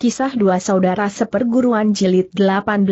Kisah Dua Saudara Seperguruan Jilid 18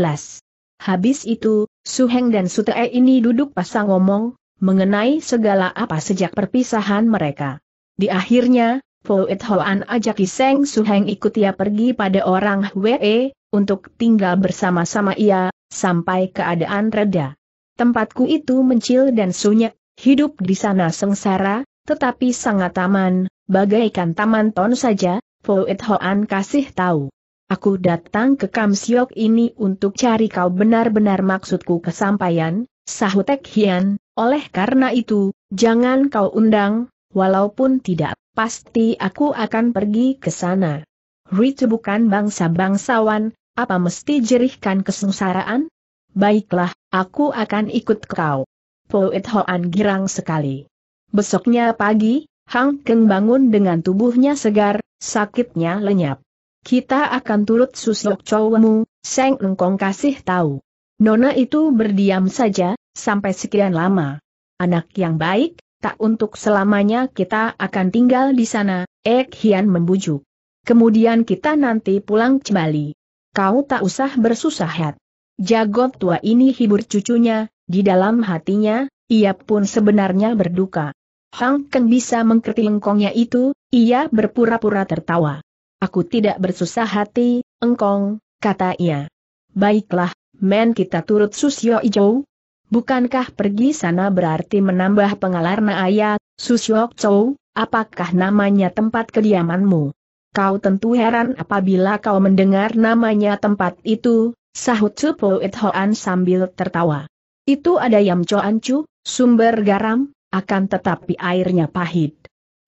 Habis itu, Su Heng dan Sutee ini duduk pasang ngomong, mengenai segala apa sejak perpisahan mereka. Di akhirnya, Poet Hoan ajak Su Suheng ikut ia pergi pada orang Hwee, untuk tinggal bersama-sama ia, sampai keadaan reda. Tempatku itu mencil dan sunyi, hidup di sana sengsara, tetapi sangat aman, bagaikan taman ton saja, Poet Hoan kasih tahu. Aku datang ke Kamsiok ini untuk cari kau benar-benar maksudku kesampaian, sahut Hian, oleh karena itu, jangan kau undang, walaupun tidak, pasti aku akan pergi ke sana. Ritu bukan bangsa-bangsawan, apa mesti jerihkan kesengsaraan? Baiklah, aku akan ikut kau. Poet Hoan girang sekali. Besoknya pagi, Hang Keng bangun dengan tubuhnya segar, sakitnya lenyap. Kita akan turut susuk cowemu, Seng Engkong kasih tahu. Nona itu berdiam saja, sampai sekian lama. Anak yang baik, tak untuk selamanya kita akan tinggal di sana, Ek Hian membujuk. Kemudian kita nanti pulang kembali. Kau tak usah bersusah hat. Jagot tua ini hibur cucunya, di dalam hatinya, ia pun sebenarnya berduka. Hang ken bisa mengkerti engkongnya itu, ia berpura-pura tertawa. Aku tidak bersusah hati, engkong, kata ia. Baiklah, men kita turut Susyo Ijo. Bukankah pergi sana berarti menambah pengalarna ayat, Susyo Chow, apakah namanya tempat kediamanmu? Kau tentu heran apabila kau mendengar namanya tempat itu, sahut Cepo It sambil tertawa. Itu ada Yam Choan Chu, sumber garam, akan tetapi airnya pahit.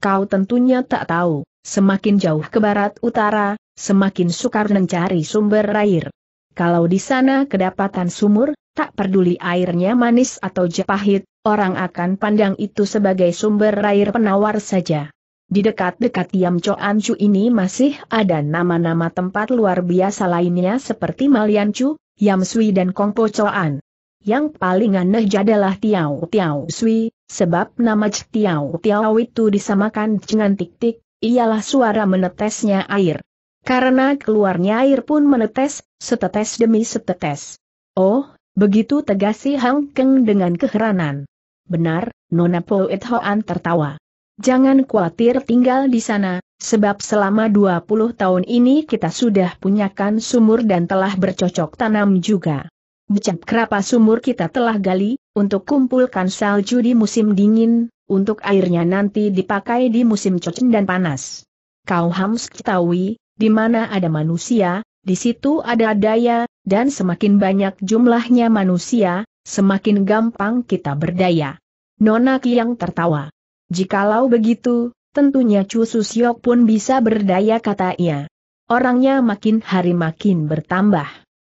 Kau tentunya tak tahu, semakin jauh ke barat utara, semakin sukar mencari sumber air. Kalau di sana kedapatan sumur, tak peduli airnya manis atau jepahit, orang akan pandang itu sebagai sumber air penawar saja. Di dekat-dekat Yam Choan Chu ini masih ada nama-nama tempat luar biasa lainnya seperti Maliancu, Chu, Yam Sui dan Kongpo Choan. Yang paling aneh adalah Tiao Tiao Sui, Sebab nama Tiao Tiao itu disamakan dengan tik-tik, ialah suara menetesnya air. Karena keluarnya air pun menetes, setetes demi setetes. Oh, begitu tegas si Hang Keng dengan keheranan. Benar, Nona Poet Hoan tertawa. Jangan khawatir tinggal di sana, sebab selama 20 tahun ini kita sudah punyakan sumur dan telah bercocok tanam juga. Becak kerapa sumur kita telah gali, untuk kumpulkan salju di musim dingin, untuk airnya nanti dipakai di musim cocen dan panas. Kau hams ketahui, di mana ada manusia, di situ ada daya, dan semakin banyak jumlahnya manusia, semakin gampang kita berdaya. Nona Kiang tertawa. Jikalau begitu, tentunya Chu Susiok pun bisa berdaya kata ia. Orangnya makin hari makin bertambah.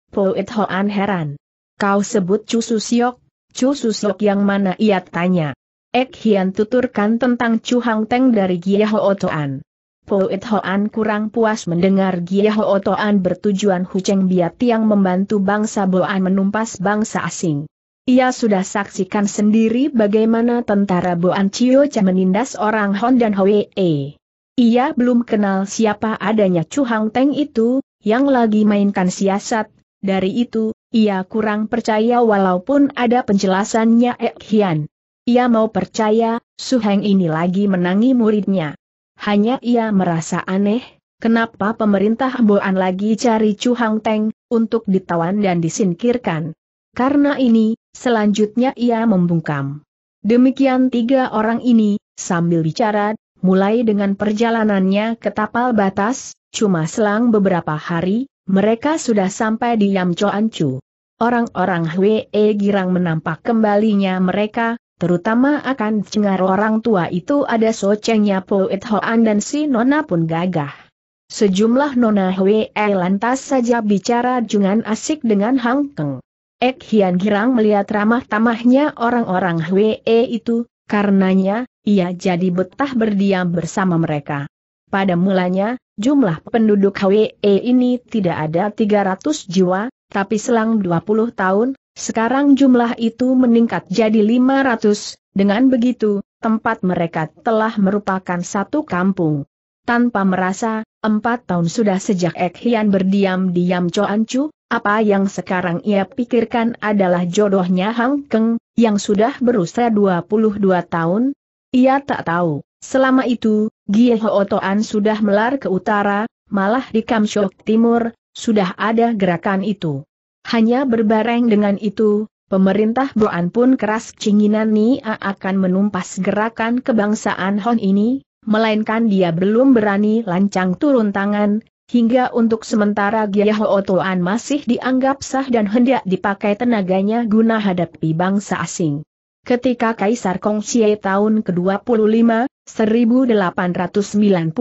Poet Hoan heran. Kau sebut Chu Susiok? Chu Susiok yang mana ia tanya. Ek Hian tuturkan tentang Chu Hang Teng dari Gia Ho Otoan. Poet Hoan kurang puas mendengar Gia Ho Otoan bertujuan Huceng Biat yang membantu bangsa Boan menumpas bangsa asing. Ia sudah saksikan sendiri bagaimana tentara Boan Chio Cha menindas orang Hon dan Hwee. Ia belum kenal siapa adanya Chu Hang Teng itu, yang lagi mainkan siasat, dari itu, ia kurang percaya walaupun ada penjelasannya Ek Hian. Ia mau percaya, Suheng ini lagi menangi muridnya. Hanya ia merasa aneh, kenapa pemerintah Boan lagi cari Chu Hang Teng, untuk ditawan dan disingkirkan. Karena ini, selanjutnya ia membungkam. Demikian tiga orang ini, sambil bicara, mulai dengan perjalanannya ke tapal batas, cuma selang beberapa hari, mereka sudah sampai di Ancu. Orang-orang Hwee Girang menampak kembalinya mereka, terutama akan cengar orang tua itu ada socengnya Poet Hoan dan si Nona pun gagah. Sejumlah Nona Hwee lantas saja bicara jungan asik dengan Hang Keng. Ek Hian Girang melihat ramah-tamahnya orang-orang Hwee itu, karenanya, ia jadi betah berdiam bersama mereka. Pada mulanya, Jumlah penduduk HWE ini tidak ada 300 jiwa, tapi selang 20 tahun, sekarang jumlah itu meningkat jadi 500, dengan begitu, tempat mereka telah merupakan satu kampung. Tanpa merasa, empat tahun sudah sejak Ek Hian berdiam-diam Coan Chu, apa yang sekarang ia pikirkan adalah jodohnya Hang Keng, yang sudah berusia 22 tahun. Ia tak tahu, selama itu, Gie Hootoan sudah melar ke utara, malah di Kamshok Timur, sudah ada gerakan itu. Hanya berbareng dengan itu, pemerintah Boan pun keras cinginan Nia akan menumpas gerakan kebangsaan Hon ini, melainkan dia belum berani lancang turun tangan, hingga untuk sementara Giah Hootoan masih dianggap sah dan hendak dipakai tenaganya guna hadapi bangsa asing. Ketika Kaisar Kongsie tahun ke-25, 1899,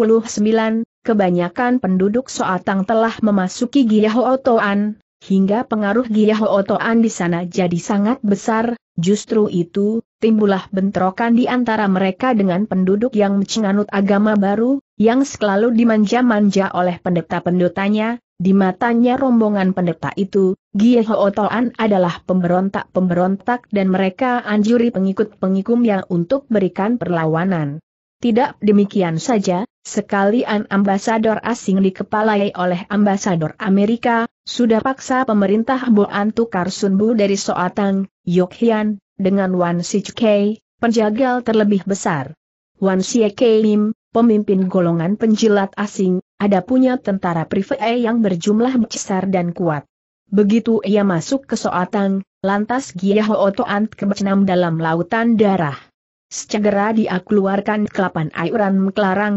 kebanyakan penduduk Soatang telah memasuki Otoan, hingga pengaruh Otoan di sana jadi sangat besar, justru itu, timbullah bentrokan di antara mereka dengan penduduk yang menganut agama baru, yang selalu dimanja-manja oleh pendeta-pendetanya, di matanya rombongan pendeta itu, Otoan adalah pemberontak-pemberontak dan mereka anjuri pengikut pengikutnya untuk berikan perlawanan. Tidak demikian saja, sekalian ambasador asing dikepalai oleh ambasador Amerika, sudah paksa pemerintah Boan tukar Sunbu dari Soatang, Yokhian, dengan Wan Sichkei, penjagal terlebih besar. Wan Lim, pemimpin golongan penjilat asing, ada punya tentara private yang berjumlah besar dan kuat. Begitu ia masuk ke Soatang, lantas Giyaho ant kebecnam dalam lautan darah. Segera dia keluarkan kelapan ayuran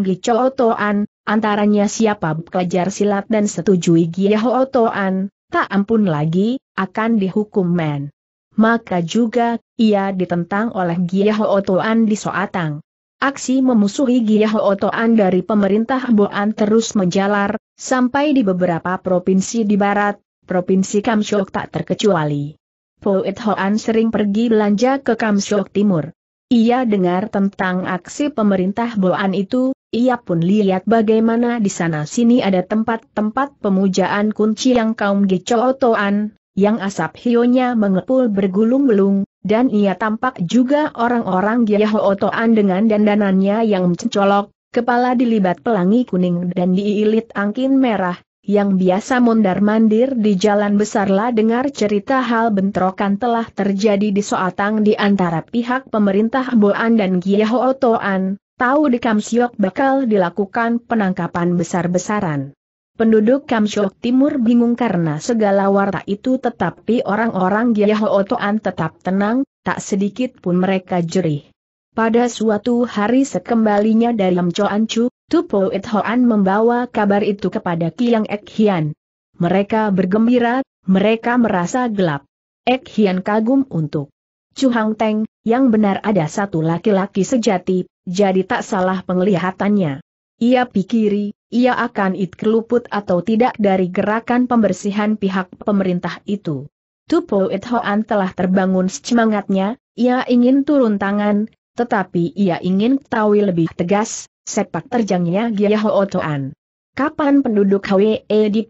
Gicho Otoan, antaranya siapa belajar silat dan setujui otoan, tak ampun lagi, akan dihukum men. Maka juga, ia ditentang oleh otoan di Soatang. Aksi memusuhi otoan dari pemerintah Boan terus menjalar, sampai di beberapa provinsi di barat, provinsi Kamsyok tak terkecuali. Poet Hoan sering pergi belanja ke Kamsyok Timur. Ia dengar tentang aksi pemerintah Boan itu, ia pun lihat bagaimana di sana-sini ada tempat-tempat pemujaan kunci yang kaum Gicootoan, yang asap hionya mengepul bergulung gulung, dan ia tampak juga orang-orang Gicootoan dengan dandanannya yang mencolok, kepala dilibat pelangi kuning dan diilit angkin merah, yang biasa mondar-mandir di jalan besarlah dengar cerita hal bentrokan telah terjadi di Soatang di antara pihak pemerintah Boan dan Giyaho Toan, tahu di Kamsiok bakal dilakukan penangkapan besar-besaran. Penduduk Kamsiok Timur bingung karena segala warta itu tetapi orang-orang Giyaho Toan tetap tenang, tak sedikit pun mereka jerih. Pada suatu hari sekembalinya dari Mcoancu, Tupo It Hoan membawa kabar itu kepada Kiang Ek Hian. Mereka bergembira, mereka merasa gelap. Ek Hian kagum untuk Chu Hang Teng, yang benar ada satu laki-laki sejati, jadi tak salah penglihatannya. Ia pikiri, ia akan it keluput atau tidak dari gerakan pembersihan pihak pemerintah itu. Tupo It Hoan telah terbangun semangatnya, ia ingin turun tangan, tetapi ia ingin tahu lebih tegas, Sepak terjangnya Gia Hootoan. Kapan penduduk Hwe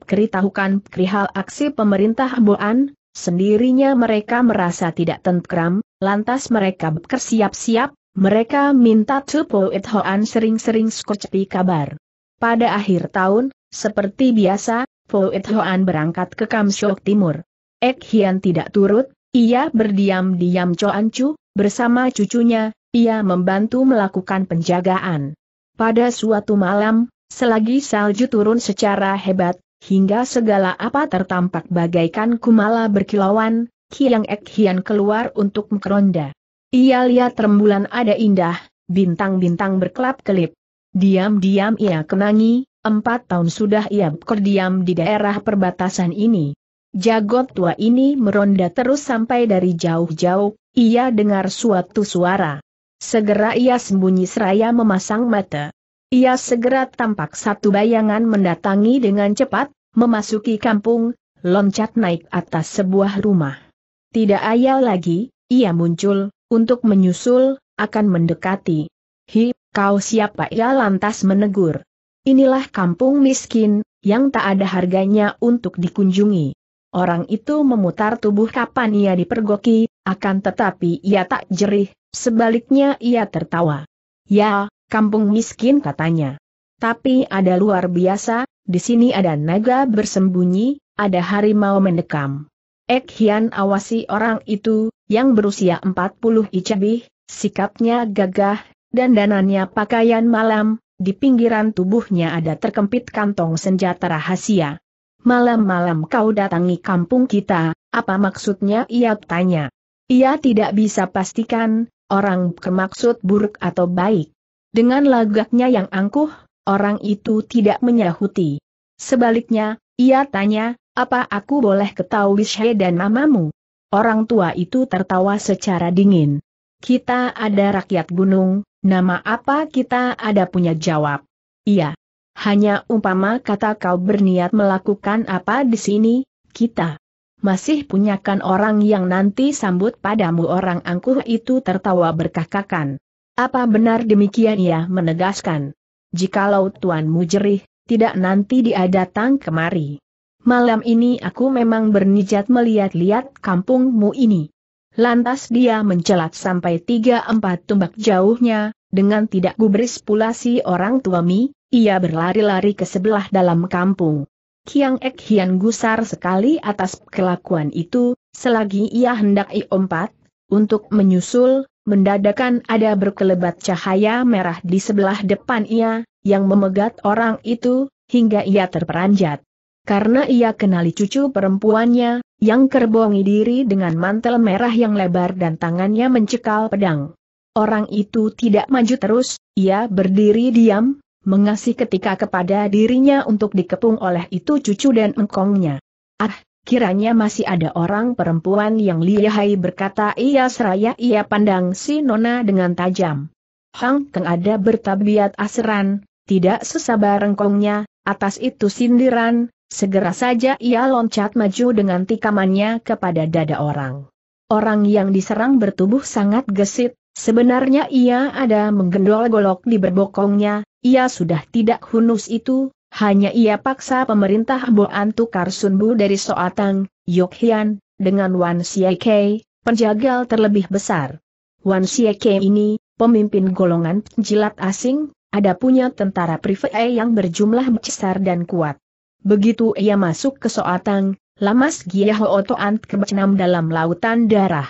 keritahukan perihal aksi pemerintah Boan, sendirinya mereka merasa tidak tentram, lantas mereka bersiap-siap, mereka minta Tupo It Hoan sering-sering skorcepi kabar. Pada akhir tahun, seperti biasa, Poet Hoan berangkat ke Kamsyok Timur. Ek Hian tidak turut, ia berdiam-diam Chu, bersama cucunya, ia membantu melakukan penjagaan. Pada suatu malam, selagi salju turun secara hebat, hingga segala apa tertampak bagaikan kumala berkilauan, Kiang Ek Hian keluar untuk meronda. Ia lihat rembulan ada indah, bintang-bintang berkelap-kelip. Diam-diam ia kenangi, empat tahun sudah ia berdiam di daerah perbatasan ini. Jagot tua ini meronda terus sampai dari jauh-jauh, ia dengar suatu suara. Segera ia sembunyi seraya memasang mata. Ia segera tampak satu bayangan mendatangi dengan cepat, memasuki kampung, loncat naik atas sebuah rumah. Tidak ayal lagi, ia muncul, untuk menyusul, akan mendekati. Hi, kau siapa? Ia lantas menegur. Inilah kampung miskin, yang tak ada harganya untuk dikunjungi. Orang itu memutar tubuh kapan ia dipergoki, akan tetapi ia tak jerih, Sebaliknya ia tertawa. Ya, kampung miskin katanya. Tapi ada luar biasa, di sini ada naga bersembunyi, ada harimau mendekam. Ek Hian awasi orang itu, yang berusia 40 icabih, sikapnya gagah, dan danannya pakaian malam, di pinggiran tubuhnya ada terkempit kantong senjata rahasia. Malam-malam kau datangi kampung kita, apa maksudnya ia tanya. Ia tidak bisa pastikan, orang bermaksud buruk atau baik. Dengan lagaknya yang angkuh, orang itu tidak menyahuti. Sebaliknya, ia tanya, apa aku boleh ketahui Syekh dan mamamu? Orang tua itu tertawa secara dingin. Kita ada rakyat gunung, nama apa kita ada punya jawab? Iya. Hanya umpama kata kau berniat melakukan apa di sini, kita masih punyakan orang yang nanti sambut padamu orang angkuh itu tertawa berkakakan. Apa benar demikian ia menegaskan. Jikalau tuanmu jerih, tidak nanti dia datang kemari. Malam ini aku memang bernijat melihat-lihat kampungmu ini. Lantas dia mencelat sampai tiga empat tumbak jauhnya, dengan tidak gubris pula si orang tuami, ia berlari-lari ke sebelah dalam kampung. Kiang Ek Hian gusar sekali atas kelakuan itu, selagi ia hendak iompat, untuk menyusul, mendadakan ada berkelebat cahaya merah di sebelah depan ia, yang memegat orang itu, hingga ia terperanjat. Karena ia kenali cucu perempuannya, yang kerbongi diri dengan mantel merah yang lebar dan tangannya mencekal pedang. Orang itu tidak maju terus, ia berdiri diam, mengasih ketika kepada dirinya untuk dikepung oleh itu cucu dan engkongnya. Ah, kiranya masih ada orang perempuan yang lihai berkata ia seraya ia pandang si Nona dengan tajam. Hang Keng ada bertabiat asran, tidak sesabar engkongnya, atas itu sindiran, segera saja ia loncat maju dengan tikamannya kepada dada orang. Orang yang diserang bertubuh sangat gesit, Sebenarnya ia ada menggendol golok di berbokongnya, ia sudah tidak hunus itu, hanya ia paksa pemerintah Boan tukar Sunbu dari Soatang, Yokhian, dengan Wan Sieke, penjagal terlebih besar. Wan Sieke ini, pemimpin golongan jilat asing, ada punya tentara private yang berjumlah besar dan kuat. Begitu ia masuk ke Soatang, lamas Giaho ant dalam lautan darah.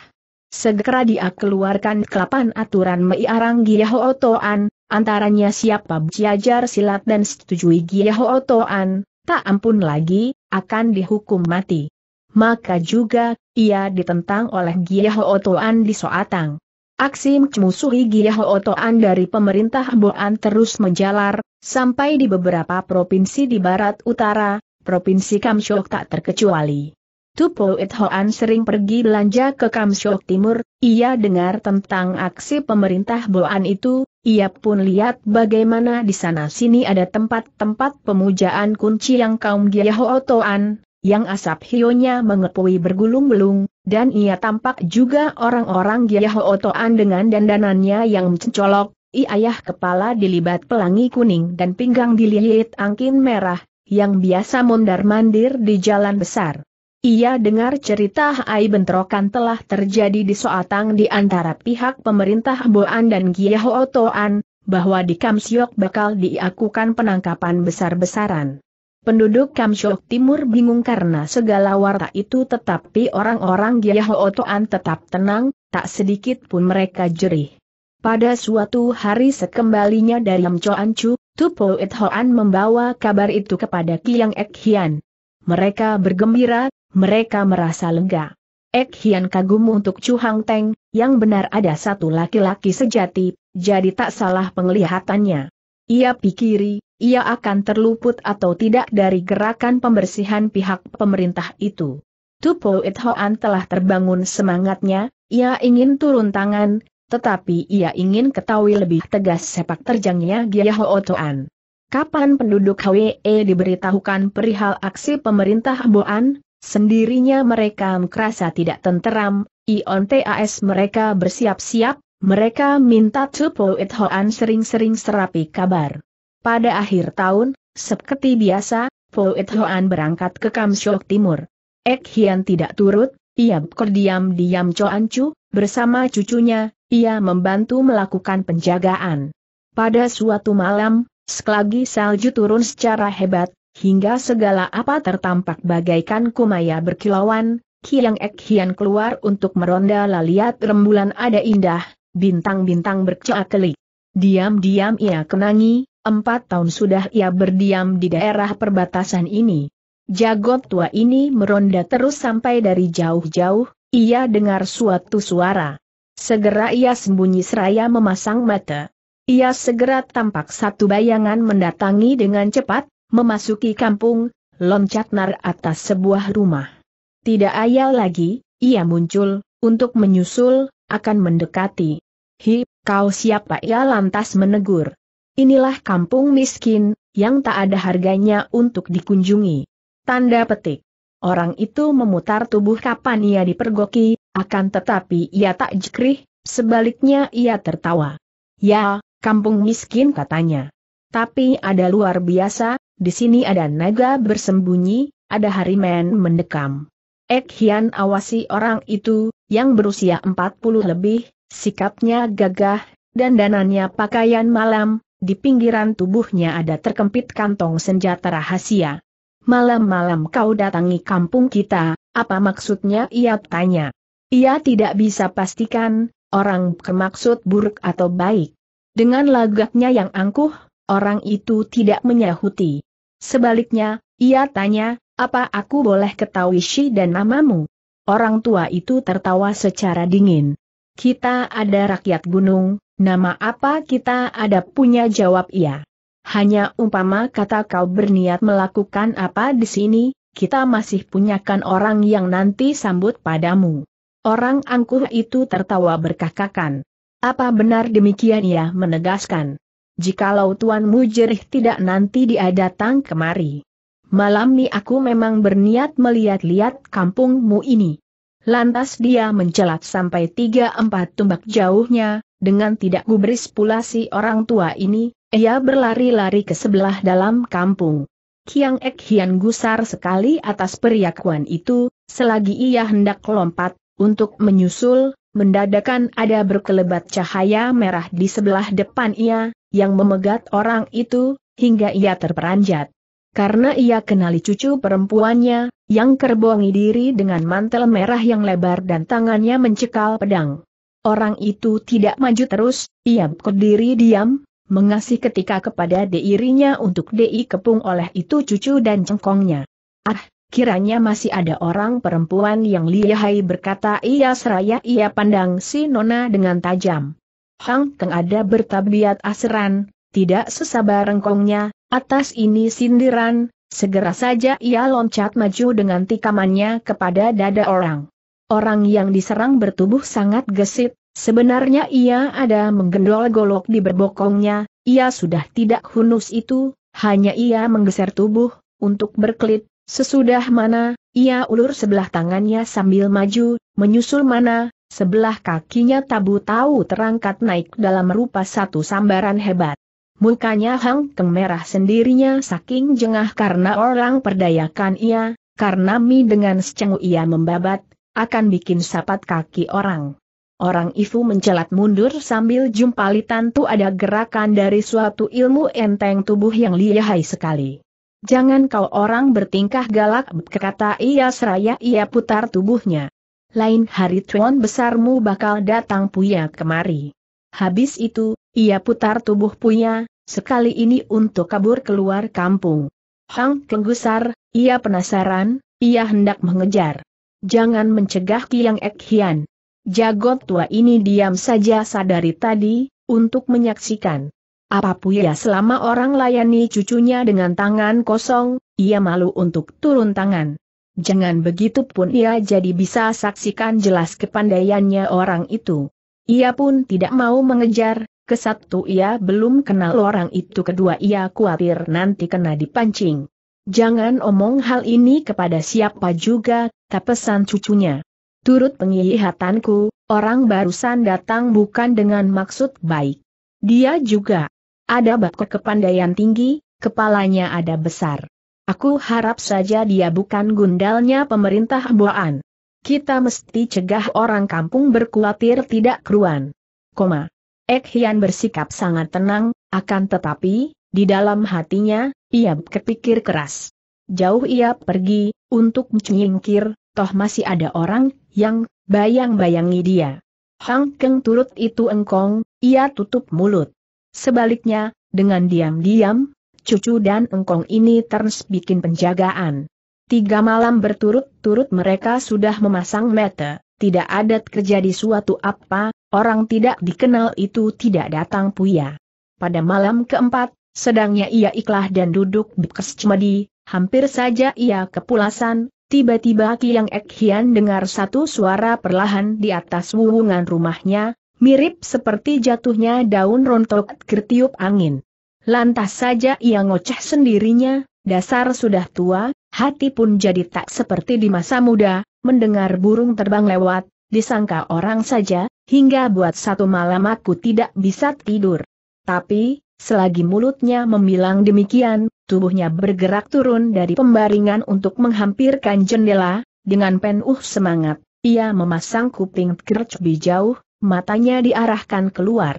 Segera dia keluarkan kelapan aturan meiarang Otoan, antaranya siapa belajar silat dan setujui Otoan, tak ampun lagi, akan dihukum mati. Maka juga, ia ditentang oleh Otoan di Soatang. Aksi memusuhi Otoan dari pemerintah Boan terus menjalar, sampai di beberapa provinsi di barat utara, Provinsi Kamsyok tak terkecuali. Tupo It Hoan sering pergi belanja ke Kamsyok Timur, ia dengar tentang aksi pemerintah Boan itu, ia pun lihat bagaimana di sana-sini ada tempat-tempat pemujaan kunci yang kaum Giyahoo Toan, yang asap hionya mengepui bergulung gulung dan ia tampak juga orang-orang Giyahoo Toan dengan dandanannya yang mencolok, iayah kepala dilibat pelangi kuning dan pinggang dililit angkin merah, yang biasa mondar-mandir di jalan besar. Ia dengar cerita Hai bentrokan telah terjadi di Soatang di antara pihak pemerintah Boan dan Ho Otoan, bahwa di Kamsyok bakal diakukan penangkapan besar-besaran. Penduduk Kamsyok Timur bingung karena segala warta itu tetapi orang-orang Ho Otoan tetap tenang, tak sedikit pun mereka jerih. Pada suatu hari sekembalinya dari Mcoancu, Tupo It Hoan membawa kabar itu kepada Kiang Ek Hian. Mereka bergembira mereka merasa lega. Ek Hian kagum untuk Chu Hang Teng, yang benar ada satu laki-laki sejati, jadi tak salah penglihatannya. Ia pikiri, ia akan terluput atau tidak dari gerakan pembersihan pihak pemerintah itu. Po It Hoan telah terbangun semangatnya, ia ingin turun tangan, tetapi ia ingin ketahui lebih tegas sepak terjangnya Gia Ho Toan. Kapan penduduk HWE diberitahukan perihal aksi pemerintah Boan, Sendirinya mereka merasa tidak tenteram, Ion TAS mereka bersiap-siap, mereka minta Tupo It Hoan sering-sering serapi kabar. Pada akhir tahun, seperti biasa, Po It Hoan berangkat ke Kamsyok Timur. Ek Hian tidak turut, ia berdiam-diam cuan Chu, bersama cucunya, ia membantu melakukan penjagaan. Pada suatu malam, Selagi salju turun secara hebat, hingga segala apa tertampak bagaikan kumaya berkilauan, Kiang Ek Hian keluar untuk meronda laliat rembulan ada indah, bintang-bintang berkiak-kelik. Diam-diam ia kenangi, empat tahun sudah ia berdiam di daerah perbatasan ini. Jagot tua ini meronda terus sampai dari jauh-jauh, ia dengar suatu suara. Segera ia sembunyi seraya memasang mata. Ia segera tampak satu bayangan mendatangi dengan cepat, Memasuki kampung, loncat nar atas sebuah rumah. Tidak ayal lagi, ia muncul, untuk menyusul, akan mendekati. Hi, kau siapa ia lantas menegur. Inilah kampung miskin, yang tak ada harganya untuk dikunjungi. Tanda petik. Orang itu memutar tubuh kapan ia dipergoki, akan tetapi ia tak jekrih, sebaliknya ia tertawa. Ya, kampung miskin katanya. Tapi ada luar biasa, di sini ada naga bersembunyi, ada harimen mendekam. Ek Hian awasi orang itu, yang berusia 40 lebih, sikapnya gagah, dan danannya pakaian malam, di pinggiran tubuhnya ada terkempit kantong senjata rahasia. Malam-malam kau datangi kampung kita, apa maksudnya ia tanya. Ia tidak bisa pastikan, orang bermaksud buruk atau baik. Dengan lagaknya yang angkuh, orang itu tidak menyahuti. Sebaliknya, ia tanya, apa aku boleh ketahui si dan namamu? Orang tua itu tertawa secara dingin. Kita ada rakyat gunung, nama apa kita ada punya jawab ia. Hanya umpama kata kau berniat melakukan apa di sini, kita masih punyakan orang yang nanti sambut padamu. Orang angkuh itu tertawa berkakakan. Apa benar demikian ia menegaskan jikalau Tuan jerih tidak nanti dia datang kemari. Malam ni aku memang berniat melihat-lihat kampungmu ini. Lantas dia mencelat sampai tiga empat tumbak jauhnya, dengan tidak gubris pula si orang tua ini, ia berlari-lari ke sebelah dalam kampung. Kiang Ek Hian gusar sekali atas periakuan itu, selagi ia hendak lompat, untuk menyusul, mendadakan ada berkelebat cahaya merah di sebelah depan ia, yang memegat orang itu, hingga ia terperanjat. Karena ia kenali cucu perempuannya, yang kerbongi diri dengan mantel merah yang lebar dan tangannya mencekal pedang. Orang itu tidak maju terus, ia berdiri diam, mengasih ketika kepada deirinya untuk dei kepung oleh itu cucu dan cengkongnya. Ah, kiranya masih ada orang perempuan yang lihai berkata ia seraya ia pandang si Nona dengan tajam. Hang Teng ada bertabiat aseran, tidak sesabar rengkongnya, atas ini sindiran, segera saja ia loncat maju dengan tikamannya kepada dada orang. Orang yang diserang bertubuh sangat gesit, sebenarnya ia ada menggendol golok di berbokongnya, ia sudah tidak hunus itu, hanya ia menggeser tubuh, untuk berkelit, sesudah mana, ia ulur sebelah tangannya sambil maju, menyusul mana, sebelah kakinya tabu tahu terangkat naik dalam rupa satu sambaran hebat. Mukanya Hang kemerah merah sendirinya saking jengah karena orang perdayakan ia, karena mi dengan secengu ia membabat, akan bikin sapat kaki orang. Orang itu mencelat mundur sambil jumpali tentu ada gerakan dari suatu ilmu enteng tubuh yang lihai sekali. Jangan kau orang bertingkah galak, kata ia seraya ia putar tubuhnya lain hari Tuan besarmu bakal datang Puya kemari. Habis itu, ia putar tubuh Puya, sekali ini untuk kabur keluar kampung. Hang Kenggusar, ia penasaran, ia hendak mengejar. Jangan mencegah Kiang Ek Hian. Jago tua ini diam saja sadari tadi, untuk menyaksikan. Apa Puya selama orang layani cucunya dengan tangan kosong, ia malu untuk turun tangan. Jangan begitu pun ia jadi bisa saksikan jelas kepandaiannya orang itu. Ia pun tidak mau mengejar, kesatu ia belum kenal orang itu kedua ia khawatir nanti kena dipancing. Jangan omong hal ini kepada siapa juga, tak pesan cucunya. Turut penglihatanku, orang barusan datang bukan dengan maksud baik. Dia juga ada bakat kepandaian tinggi, kepalanya ada besar. Aku harap saja dia bukan gundalnya pemerintah Boan. Kita mesti cegah orang kampung berkuatir tidak keruan. Koma. Ek Hian bersikap sangat tenang, akan tetapi, di dalam hatinya, ia berpikir keras. Jauh ia pergi, untuk menyingkir, toh masih ada orang, yang, bayang-bayangi dia. Hang Keng turut itu engkong, ia tutup mulut. Sebaliknya, dengan diam-diam, cucu dan engkong ini terus bikin penjagaan. Tiga malam berturut-turut mereka sudah memasang mata, tidak adat terjadi suatu apa, orang tidak dikenal itu tidak datang puya. Pada malam keempat, sedangnya ia ikhlas dan duduk bekas cemedi, hampir saja ia kepulasan, tiba-tiba Kiang Ek Hian dengar satu suara perlahan di atas wuwungan rumahnya, mirip seperti jatuhnya daun rontok kertiup angin. Lantas saja ia ngoceh sendirinya, dasar sudah tua, hati pun jadi tak seperti di masa muda, mendengar burung terbang lewat, disangka orang saja, hingga buat satu malam aku tidak bisa tidur. Tapi, selagi mulutnya membilang demikian, tubuhnya bergerak turun dari pembaringan untuk menghampirkan jendela, dengan penuh semangat, ia memasang kuping kerc jauh, matanya diarahkan keluar.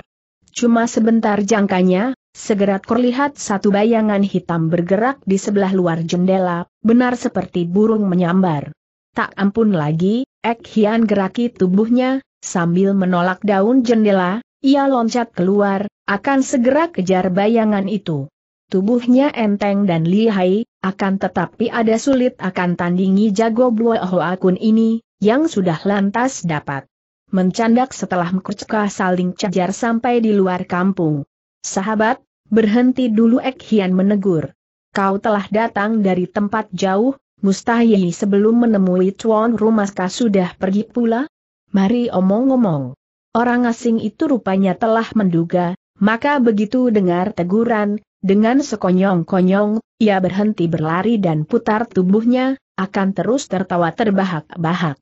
Cuma sebentar jangkanya, Segera terlihat satu bayangan hitam bergerak di sebelah luar jendela, benar seperti burung menyambar. Tak ampun lagi, Ek Hian geraki tubuhnya, sambil menolak daun jendela, ia loncat keluar, akan segera kejar bayangan itu. Tubuhnya enteng dan lihai, akan tetapi ada sulit akan tandingi jago ho Akun ini, yang sudah lantas dapat mencandak setelah mereka saling cajar sampai di luar kampung. Sahabat, Berhenti dulu Ek Hian menegur. Kau telah datang dari tempat jauh, mustahil sebelum menemui tuan rumah sudah pergi pula? Mari omong-omong. Orang asing itu rupanya telah menduga, maka begitu dengar teguran, dengan sekonyong-konyong, ia berhenti berlari dan putar tubuhnya, akan terus tertawa terbahak-bahak.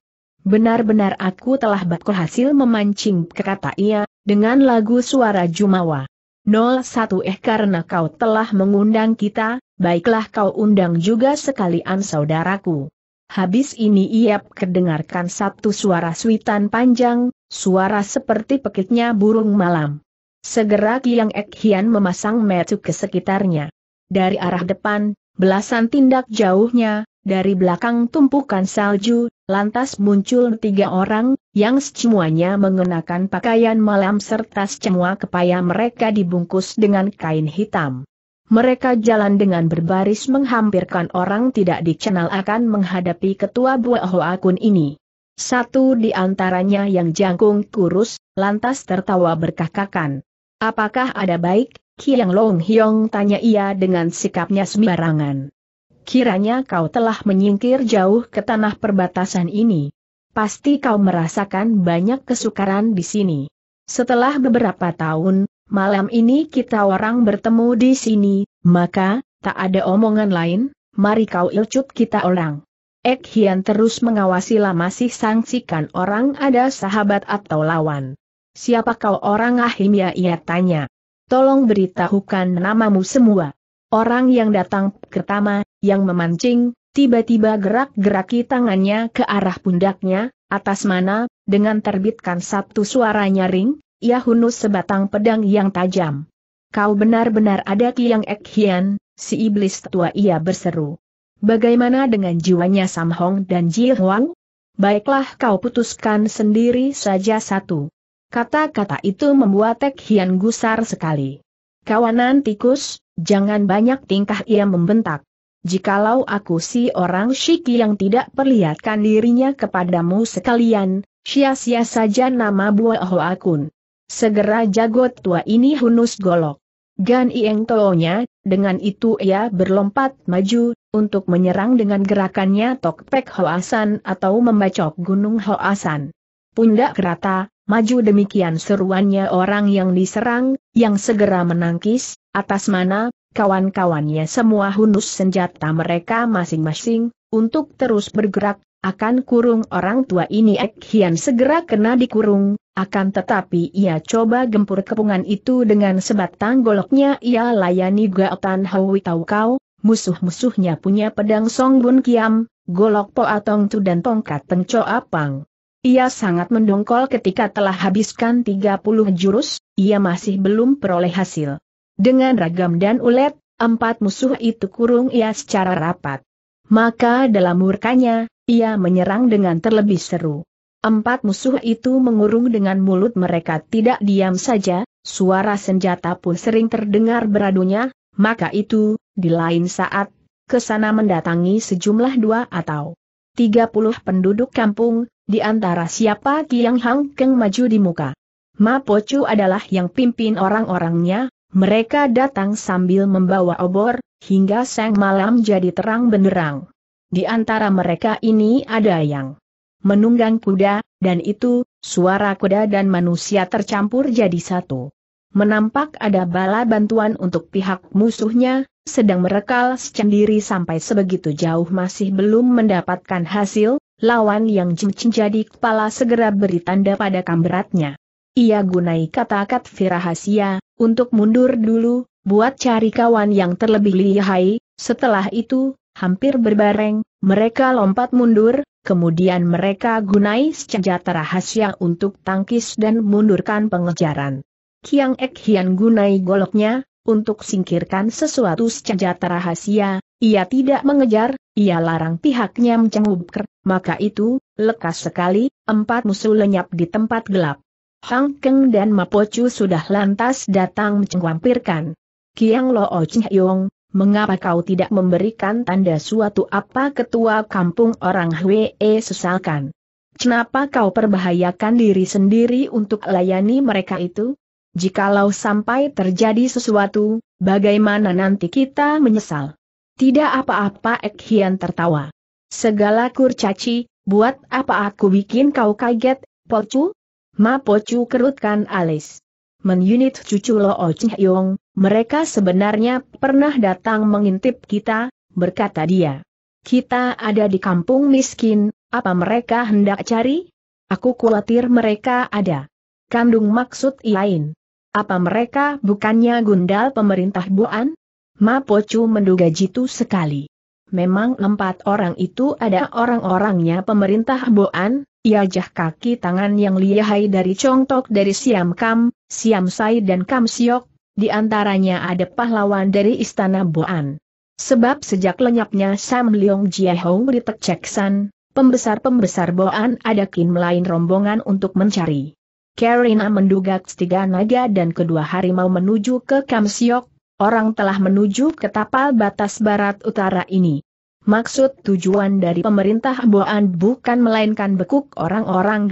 Benar-benar aku telah berhasil memancing, kata ia, dengan lagu suara Jumawa. 01 eh karena kau telah mengundang kita, baiklah kau undang juga sekalian saudaraku. Habis ini ia kedengarkan satu suara suitan panjang, suara seperti pekitnya burung malam. Segera Kiang ekhian memasang metu ke sekitarnya. Dari arah depan, belasan tindak jauhnya, dari belakang tumpukan salju, lantas muncul tiga orang, yang semuanya mengenakan pakaian malam serta semua kepaya mereka dibungkus dengan kain hitam. Mereka jalan dengan berbaris menghampirkan orang tidak dikenal akan menghadapi ketua buah Akun ini. Satu di antaranya yang jangkung kurus, lantas tertawa berkakakan. Apakah ada baik, Kiang Long Hiong tanya ia dengan sikapnya sembarangan kiranya kau telah menyingkir jauh ke tanah perbatasan ini. Pasti kau merasakan banyak kesukaran di sini. Setelah beberapa tahun, malam ini kita orang bertemu di sini, maka, tak ada omongan lain, mari kau ilcut kita orang. Ek Hian terus mengawasi lama sih sangsikan orang ada sahabat atau lawan. Siapa kau orang ahim ah, ia tanya. Tolong beritahukan namamu semua. Orang yang datang pertama, yang memancing, tiba-tiba gerak-geraki tangannya ke arah pundaknya, atas mana, dengan terbitkan satu suara nyaring, ia hunus sebatang pedang yang tajam. Kau benar-benar ada Kiang Ek Hian, si iblis tua ia berseru. Bagaimana dengan jiwanya Sam Hong dan Ji Huang? Baiklah kau putuskan sendiri saja satu. Kata-kata itu membuat Tek Hian gusar sekali. Kawanan tikus, Jangan banyak tingkah ia membentak. Jikalau aku si orang shiki yang tidak perlihatkan dirinya kepadamu sekalian, sia-sia saja nama buah akun. Segera jagot tua ini hunus golok. Gan Ieng Toonya, dengan itu ia berlompat maju, untuk menyerang dengan gerakannya tokpek Hoasan atau membacok gunung Hoasan. Pundak rata, maju demikian seruannya orang yang diserang, yang segera menangkis, atas mana, kawan-kawannya semua hunus senjata mereka masing-masing, untuk terus bergerak, akan kurung orang tua ini Ek Hian segera kena dikurung, akan tetapi ia coba gempur kepungan itu dengan sebatang goloknya ia layani Gaotan Howi Tau Kau, musuh-musuhnya punya pedang Song Bun Kiam, golok Poatong Tu dan tongkat Tengco Apang. Ia sangat mendongkol ketika telah habiskan 30 jurus, ia masih belum peroleh hasil. Dengan ragam dan ulet, empat musuh itu kurung ia secara rapat. Maka dalam murkanya, ia menyerang dengan terlebih seru. Empat musuh itu mengurung dengan mulut mereka tidak diam saja, suara senjata pun sering terdengar beradunya, maka itu, di lain saat, kesana mendatangi sejumlah dua atau tiga puluh penduduk kampung, di antara siapa Kiang Hang Keng maju di muka? Ma Chu adalah yang pimpin orang-orangnya, mereka datang sambil membawa obor, hingga sang malam jadi terang benderang. Di antara mereka ini ada yang menunggang kuda, dan itu, suara kuda dan manusia tercampur jadi satu. Menampak ada bala bantuan untuk pihak musuhnya, sedang merekal sendiri sampai sebegitu jauh masih belum mendapatkan hasil, lawan yang cincin jadi kepala segera beri tanda pada kamberatnya. Ia gunai kata-kata firahasia, untuk mundur dulu, buat cari kawan yang terlebih lihai, setelah itu, hampir berbareng, mereka lompat mundur, kemudian mereka gunai senjata rahasia untuk tangkis dan mundurkan pengejaran. Kiang Ek Hian gunai goloknya, untuk singkirkan sesuatu senjata rahasia, ia tidak mengejar, ia larang pihaknya mencengubker, maka itu, lekas sekali, empat musuh lenyap di tempat gelap. Hang Keng dan Mapochu sudah lantas datang mencengwampirkan. Kiang Lo oh Chih Yong, mengapa kau tidak memberikan tanda suatu apa ketua kampung orang Hwee sesalkan? Kenapa kau perbahayakan diri sendiri untuk layani mereka itu? Jikalau sampai terjadi sesuatu, bagaimana nanti kita menyesal? Tidak apa-apa Ek Hian tertawa. Segala kurcaci, buat apa aku bikin kau kaget, Pocu? Ma Pocu kerutkan alis. Menyunit cucu Lo Ocheng Yong, mereka sebenarnya pernah datang mengintip kita, berkata dia. Kita ada di kampung miskin, apa mereka hendak cari? Aku khawatir mereka ada. Kandung maksud lain. Apa mereka bukannya gundal pemerintah Buan? Ma Pocu menduga jitu sekali. Memang empat orang itu ada orang-orangnya pemerintah Boan, iajah kaki tangan yang lihai dari Congtok dari Siam Kam, Siam Sai dan Kam Siok, di antaranya ada pahlawan dari Istana Boan. Sebab sejak lenyapnya Sam Leong Jieho di Tekceksan, pembesar-pembesar Boan ada kin melain rombongan untuk mencari. Karina menduga ketiga naga dan kedua harimau menuju ke Kam Siok, orang telah menuju ke tapal batas barat utara ini. Maksud tujuan dari pemerintah Boan bukan melainkan bekuk orang-orang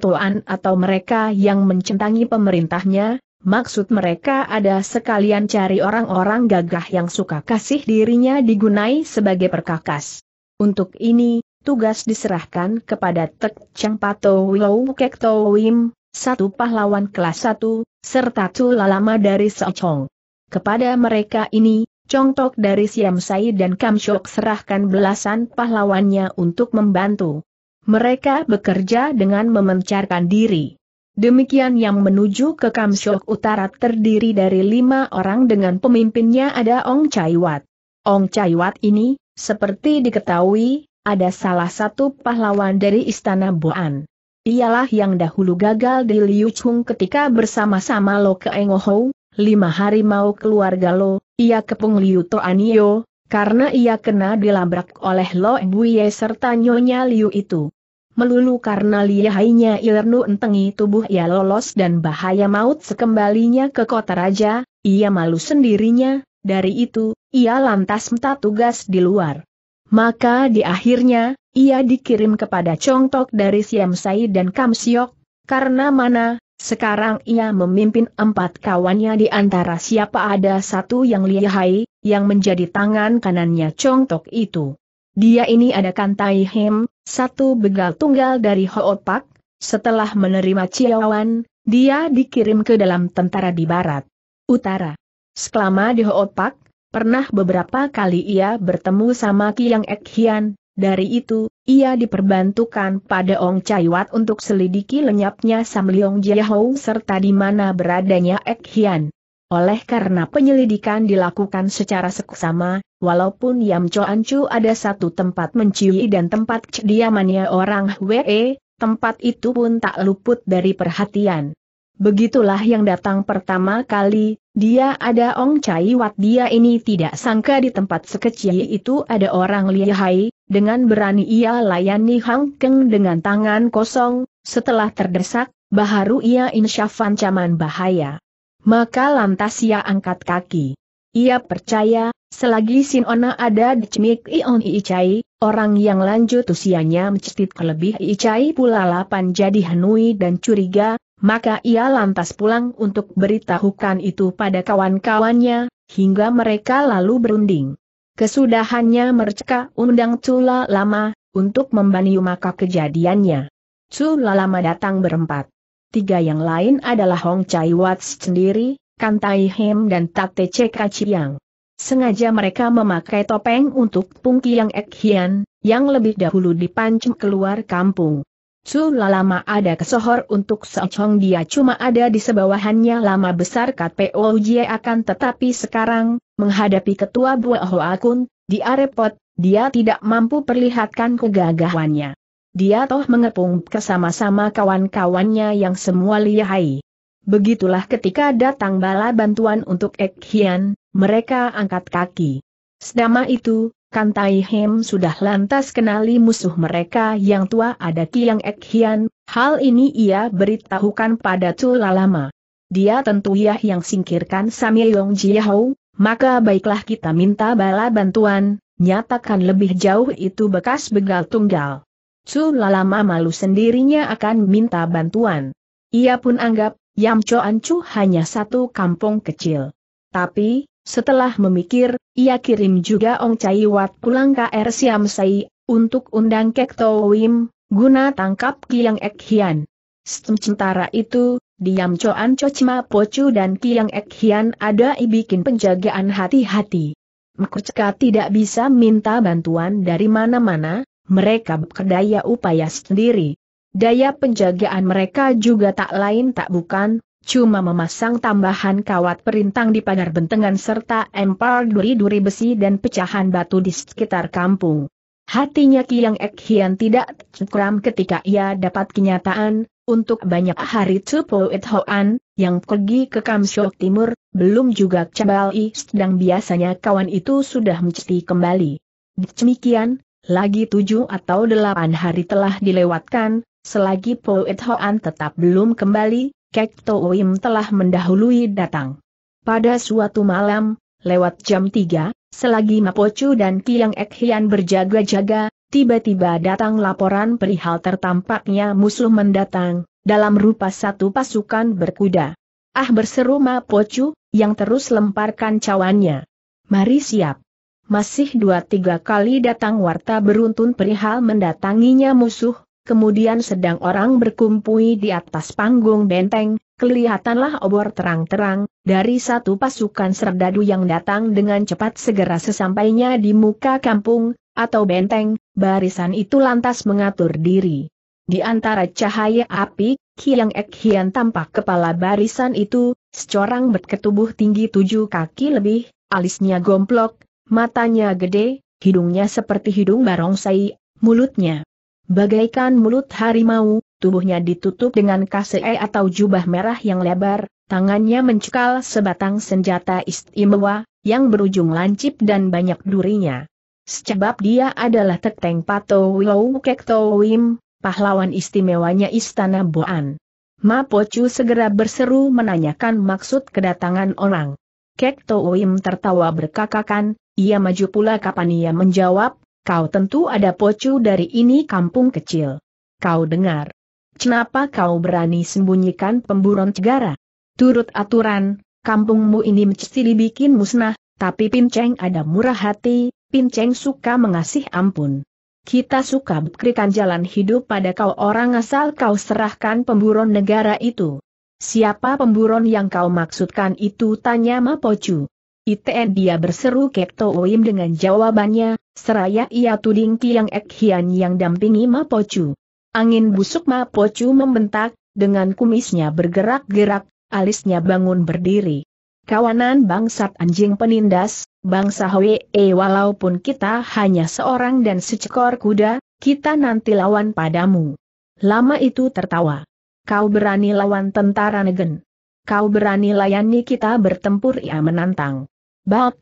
Tuan atau mereka yang mencentangi pemerintahnya, maksud mereka ada sekalian cari orang-orang gagah yang suka kasih dirinya digunai sebagai perkakas. Untuk ini, tugas diserahkan kepada Tek Chang Pato Willow Kek Wim, satu pahlawan kelas satu, serta Tu Lalama dari Seochong. Kepada mereka ini, contoh dari Siam Sai dan Kamshok serahkan belasan pahlawannya untuk membantu. Mereka bekerja dengan memencarkan diri. Demikian yang menuju ke Kamshok Utara terdiri dari lima orang dengan pemimpinnya ada Ong Caiwat Ong Caiwat ini, seperti diketahui, ada salah satu pahlawan dari Istana Boan. Ialah yang dahulu gagal di Liu Chung ketika bersama-sama Lo Keengohou, lima hari mau keluarga Lo, ia kepung Liu Toanio, karena ia kena dilabrak oleh Lo Buye serta nyonya Liu itu. Melulu karena lihainya ilernu entengi tubuh ia lolos dan bahaya maut sekembalinya ke kota raja, ia malu sendirinya, dari itu, ia lantas minta tugas di luar. Maka di akhirnya, ia dikirim kepada Tok dari siam sai dan Kamsiok, karena mana, sekarang ia memimpin empat kawannya di antara siapa ada satu yang lihai, yang menjadi tangan kanannya Contoh itu. Dia ini adakan Tai Hem, satu begal tunggal dari Hoopak, setelah menerima Ciawan, dia dikirim ke dalam tentara di barat. Utara. Selama di Hoopak, pernah beberapa kali ia bertemu sama Kiang Ek Hian, dari itu, ia diperbantukan pada Ong Chai untuk selidiki lenyapnya Sam Leong Jiahou serta di mana beradanya Ek Hian. Oleh karena penyelidikan dilakukan secara seksama, walaupun Yam Choan Chu ada satu tempat menciui dan tempat kediamannya orang Hwee, tempat itu pun tak luput dari perhatian. Begitulah yang datang pertama kali, dia ada Ong Chai dia ini tidak sangka di tempat sekecil itu ada orang lihai, dengan berani ia layani Hang Keng dengan tangan kosong, setelah terdesak, baharu ia insyaf ancaman bahaya. Maka lantas ia angkat kaki. Ia percaya, selagi Sinona ada di Cemik Ion Iicai, orang yang lanjut usianya mencetit kelebih Iicai pula lapan jadi henui dan curiga, maka ia lantas pulang untuk beritahukan itu pada kawan-kawannya, hingga mereka lalu berunding. Kesudahannya merceka undang Cula Lama, untuk membaniu maka kejadiannya. Cula Lama datang berempat. Tiga yang lain adalah Hong Chai Wats sendiri, Kan Tai Hem dan Tate Cheka Chiang. Sengaja mereka memakai topeng untuk Pungki Yang Ek Hian, yang lebih dahulu dipancung keluar kampung. Cula lama ada kesohor untuk seocong dia cuma ada di sebawahannya lama besar KPO Jie akan tetapi sekarang, menghadapi ketua Bua Hoa Kun, dia repot, dia tidak mampu perlihatkan kegagahannya. Dia toh mengepung kesama-sama kawan-kawannya yang semua lihai. Begitulah ketika datang bala bantuan untuk Ek Hian, mereka angkat kaki. Sedama itu, Kan Tai Hem sudah lantas kenali musuh mereka yang tua ada Kiang Ek Hian, hal ini ia beritahukan pada Tu Lalama. Dia tentu ia yang singkirkan Sami Yong Jiahou, maka baiklah kita minta bala bantuan, nyatakan lebih jauh itu bekas begal tunggal. Su Lalama malu sendirinya akan minta bantuan. Ia pun anggap, Yam Choan Chu hanya satu kampung kecil. Tapi, setelah memikir, ia kirim juga Ong Chai Wat pulang ke R. Siam Sai, untuk undang Kek Wim, guna tangkap Kiang Ek Hian. Sementara itu, diam Coan Cocima Pocu dan Kiang Ek Hian ada ibikin penjagaan hati-hati. Mereka tidak bisa minta bantuan dari mana-mana, mereka berdaya upaya sendiri. Daya penjagaan mereka juga tak lain tak bukan, cuma memasang tambahan kawat perintang di pagar bentengan serta empal duri-duri besi dan pecahan batu di sekitar kampung. Hatinya Kiang Ek Hian tidak cekram ketika ia dapat kenyataan, untuk banyak hari Tsupo It Hoan, yang pergi ke Kamsyok Timur, belum juga Cabal East dan biasanya kawan itu sudah mesti kembali. Demikian, lagi tujuh atau delapan hari telah dilewatkan, selagi Poet Hoan tetap belum kembali, Kek Toim telah mendahului datang. Pada suatu malam, lewat jam 3, selagi Mapocu dan Kiang Ekhian berjaga-jaga, tiba-tiba datang laporan perihal tertampaknya musuh mendatang, dalam rupa satu pasukan berkuda. Ah berseru Mapocu, yang terus lemparkan cawannya. Mari siap. Masih dua tiga kali datang warta beruntun perihal mendatanginya musuh, kemudian sedang orang berkumpul di atas panggung benteng, kelihatanlah obor terang-terang, dari satu pasukan serdadu yang datang dengan cepat segera sesampainya di muka kampung, atau benteng, barisan itu lantas mengatur diri. Di antara cahaya api, Kiang Ek Hian tampak kepala barisan itu, secorang berketubuh tinggi tujuh kaki lebih, alisnya gomplok, matanya gede, hidungnya seperti hidung barongsai, mulutnya Bagaikan mulut harimau, tubuhnya ditutup dengan kasei atau jubah merah yang lebar, tangannya mencekal sebatang senjata istimewa, yang berujung lancip dan banyak durinya. Sebab dia adalah Tekteng Pato Willow Kekto Wim, pahlawan istimewanya Istana Boan. Ma segera berseru menanyakan maksud kedatangan orang. Kekto Wim tertawa berkakakan, ia maju pula kapan ia menjawab, Kau tentu ada pocu dari ini kampung kecil. Kau dengar. Kenapa kau berani sembunyikan pemburon cegara? Turut aturan, kampungmu ini mesti dibikin musnah, tapi Pinceng ada murah hati, Pinceng suka mengasih ampun. Kita suka berikan jalan hidup pada kau orang asal kau serahkan pemburon negara itu. Siapa pemburon yang kau maksudkan itu tanya Mapocu. Iten dia berseru kek Oim dengan jawabannya, Seraya ia tuding tiang Ek Hian yang dampingi Ma Pocu. Angin busuk Ma Pocu membentak, dengan kumisnya bergerak-gerak, alisnya bangun berdiri. Kawanan bangsat anjing penindas, bangsa Hwee walaupun kita hanya seorang dan secekor kuda, kita nanti lawan padamu. Lama itu tertawa. Kau berani lawan tentara negen. Kau berani layani kita bertempur ia menantang. Bak,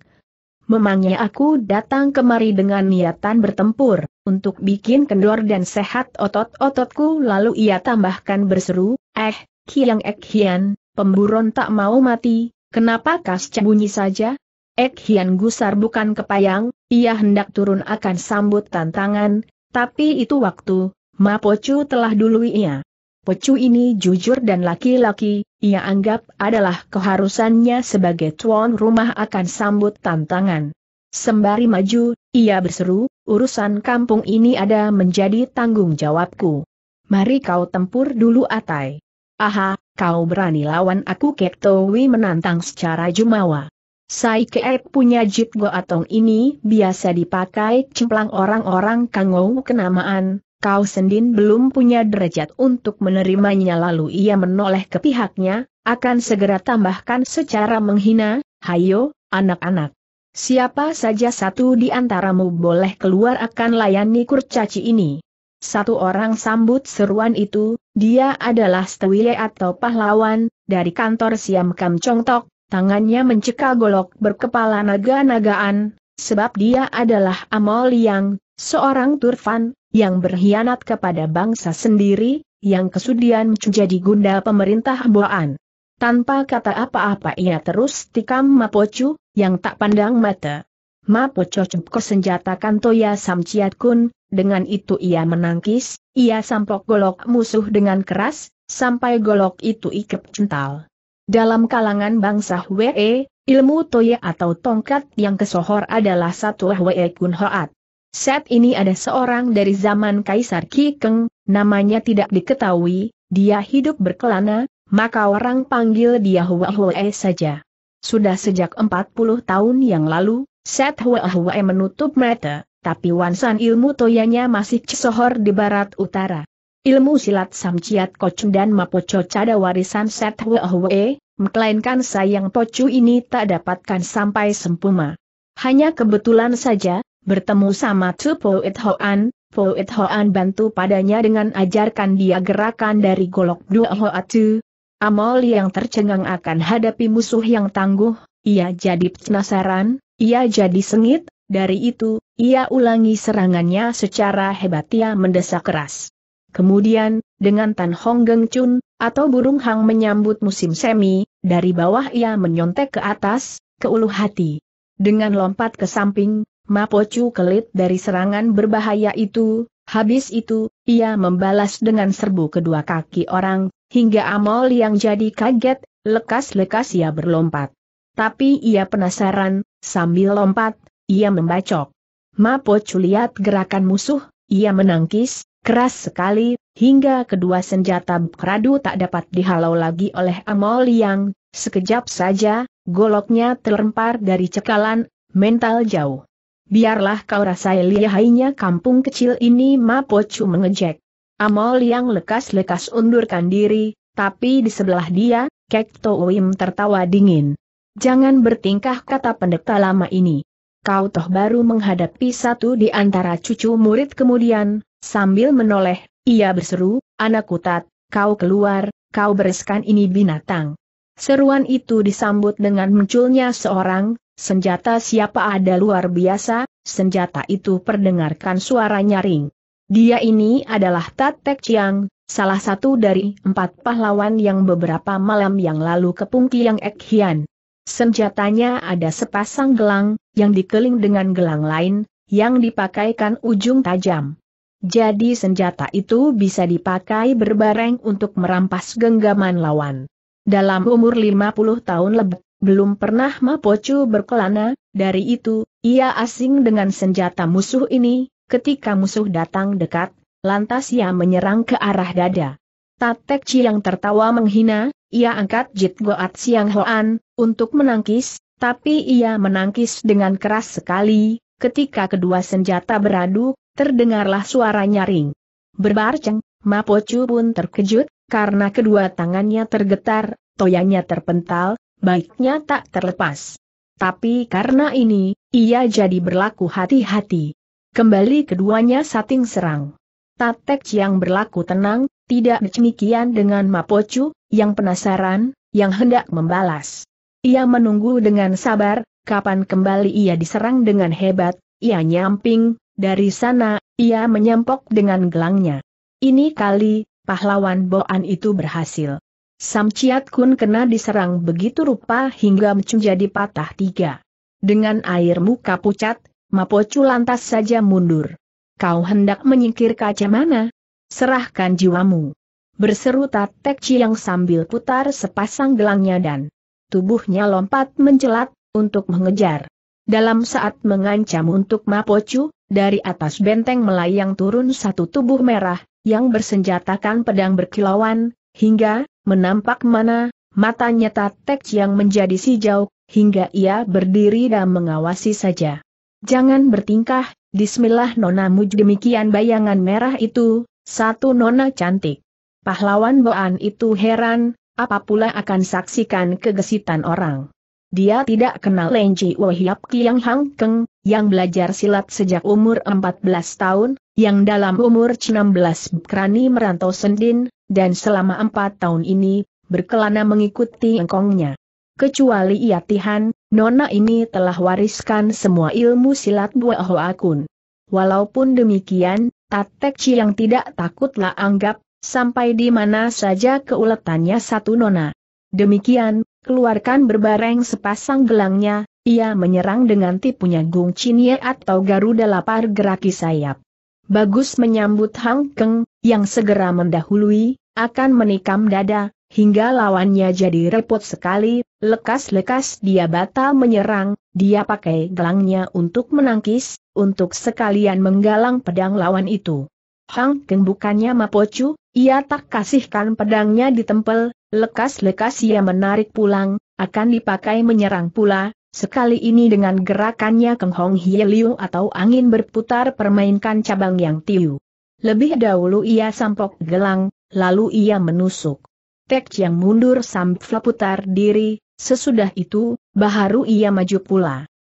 memangnya aku datang kemari dengan niatan bertempur, untuk bikin kendor dan sehat otot-ototku lalu ia tambahkan berseru, eh, Kiang Ek Hian, pemburon tak mau mati, kenapa kas bunyi saja? Ek Hian gusar bukan kepayang, ia hendak turun akan sambut tantangan, tapi itu waktu, Mapocu telah dulu ia. Pecu ini jujur dan laki-laki, ia anggap adalah keharusannya sebagai tuan rumah akan sambut tantangan. Sembari maju, ia berseru, urusan kampung ini ada menjadi tanggung jawabku. Mari kau tempur dulu Atai. Aha, kau berani lawan aku Kek Towi menantang secara jumawa. Sai Keep punya jip goatong ini biasa dipakai cemplang orang-orang kangou kenamaan, kau sendin belum punya derajat untuk menerimanya lalu ia menoleh ke pihaknya, akan segera tambahkan secara menghina, hayo, anak-anak. Siapa saja satu di antaramu boleh keluar akan layani kurcaci ini. Satu orang sambut seruan itu, dia adalah Stewie atau pahlawan, dari kantor Siam Kam Tok, tangannya mencekal golok berkepala naga-nagaan, sebab dia adalah Amol yang, seorang Turfan, yang berkhianat kepada bangsa sendiri, yang kesudian menjadi gundal pemerintah Boan. Tanpa kata apa-apa ia terus tikam Mapocu, yang tak pandang mata. Mapocu cep senjatakan Toya Samciat Kun, dengan itu ia menangkis, ia sampok golok musuh dengan keras, sampai golok itu ikep cental. Dalam kalangan bangsa Wee, Ilmu toya atau tongkat yang kesohor adalah satu Hwe Kun Hoat. Set ini ada seorang dari zaman Kaisar Ki Keng, namanya tidak diketahui, dia hidup berkelana, maka orang panggil dia Hwe Hwe saja. Sudah sejak 40 tahun yang lalu, Set Hwe Hwe menutup mata, tapi wansan ilmu toyanya masih kesohor di barat utara. Ilmu silat Samciat kocun dan Mapocho Cada warisan Set Hwe Hwe, melainkan sayang Pocu ini tak dapatkan sampai sempuma. Hanya kebetulan saja, bertemu sama Tu Poet Hoan, Poet Hoan bantu padanya dengan ajarkan dia gerakan dari golok dua Hoatu. Amol yang tercengang akan hadapi musuh yang tangguh, ia jadi penasaran, ia jadi sengit, dari itu, ia ulangi serangannya secara hebat ia mendesak keras. Kemudian, dengan Tan Hong Geng Chun, atau burung hang menyambut musim semi, dari bawah ia menyontek ke atas, ke ulu hati. Dengan lompat ke samping, Mapo Chu kelit dari serangan berbahaya itu, habis itu, ia membalas dengan serbu kedua kaki orang, hingga Amol yang jadi kaget, lekas-lekas ia berlompat. Tapi ia penasaran, sambil lompat, ia membacok. Mapo lihat gerakan musuh, ia menangkis, Keras sekali, hingga kedua senjata Bukradu tak dapat dihalau lagi oleh Amol yang, sekejap saja, goloknya terlempar dari cekalan, mental jauh. Biarlah kau rasai lihainya kampung kecil ini Mapochu mengejek. Amol yang lekas-lekas undurkan diri, tapi di sebelah dia, Kek Toim tertawa dingin. Jangan bertingkah kata pendeta lama ini. Kau toh baru menghadapi satu di antara cucu murid kemudian, Sambil menoleh, ia berseru, anak kutat, kau keluar, kau bereskan ini binatang. Seruan itu disambut dengan munculnya seorang, senjata siapa ada luar biasa, senjata itu perdengarkan suara nyaring. Dia ini adalah Tatek Chiang, salah satu dari empat pahlawan yang beberapa malam yang lalu kepung Kiang Ek Hian. Senjatanya ada sepasang gelang, yang dikeling dengan gelang lain, yang dipakaikan ujung tajam. Jadi senjata itu bisa dipakai berbareng untuk merampas genggaman lawan. Dalam umur 50 tahun lebih, belum pernah Mapocu berkelana, dari itu, ia asing dengan senjata musuh ini, ketika musuh datang dekat, lantas ia menyerang ke arah dada. Tatek Chiang tertawa menghina, ia angkat Jit Goat Siang Hoan, untuk menangkis, tapi ia menangkis dengan keras sekali, ketika kedua senjata beradu, Terdengarlah suara nyaring. Berbarceng, Mapoju pun terkejut, karena kedua tangannya tergetar, toyanya terpental, baiknya tak terlepas. Tapi karena ini, ia jadi berlaku hati-hati. Kembali keduanya sating serang. Tatek yang berlaku tenang, tidak demikian dengan Mapoju, yang penasaran, yang hendak membalas. Ia menunggu dengan sabar, kapan kembali ia diserang dengan hebat, ia nyamping, dari sana, ia menyempok dengan gelangnya. Ini kali, pahlawan Boan itu berhasil. Sam Chiat Kun kena diserang begitu rupa hingga menjadi patah tiga. Dengan air muka pucat, Mapocu lantas saja mundur. Kau hendak menyingkir kaca mana? Serahkan jiwamu. Berseru Tatek Chiang sambil putar sepasang gelangnya dan tubuhnya lompat mencelat, untuk mengejar. Dalam saat mengancam untuk Mapocu, dari atas benteng melayang turun satu tubuh merah, yang bersenjatakan pedang berkilauan, hingga, menampak mana, matanya tatek yang menjadi si jauh, hingga ia berdiri dan mengawasi saja. Jangan bertingkah, nona muj demikian bayangan merah itu, satu nona cantik. Pahlawan Boan itu heran, apa pula akan saksikan kegesitan orang. Dia tidak kenal Lenji Wohiap yang Kiang Hang Keng, yang belajar silat sejak umur 14 tahun, yang dalam umur 16 berani merantau Sendin, dan selama 4 tahun ini, berkelana mengikuti engkongnya. Kecuali ia Tihan, Nona ini telah wariskan semua ilmu silat Bua Hoa Akun. Walaupun demikian, Tatek Chi yang tidak takutlah anggap, sampai di mana saja keuletannya satu Nona. Demikian, Keluarkan berbareng sepasang gelangnya, ia menyerang dengan tipunya Gung Chinye atau Garuda Lapar geraki sayap. Bagus menyambut Hang Keng, yang segera mendahului, akan menikam dada, hingga lawannya jadi repot sekali, lekas-lekas dia batal menyerang, dia pakai gelangnya untuk menangkis, untuk sekalian menggalang pedang lawan itu. Hang Keng bukannya Mapocu, ia tak kasihkan pedangnya ditempel, lekas-lekas ia menarik pulang, akan dipakai menyerang pula, sekali ini dengan gerakannya kenghong hieliu atau angin berputar permainkan cabang yang tiu. Lebih dahulu ia sampok gelang, lalu ia menusuk. Tek yang mundur sampai putar diri, sesudah itu, baharu ia maju pula.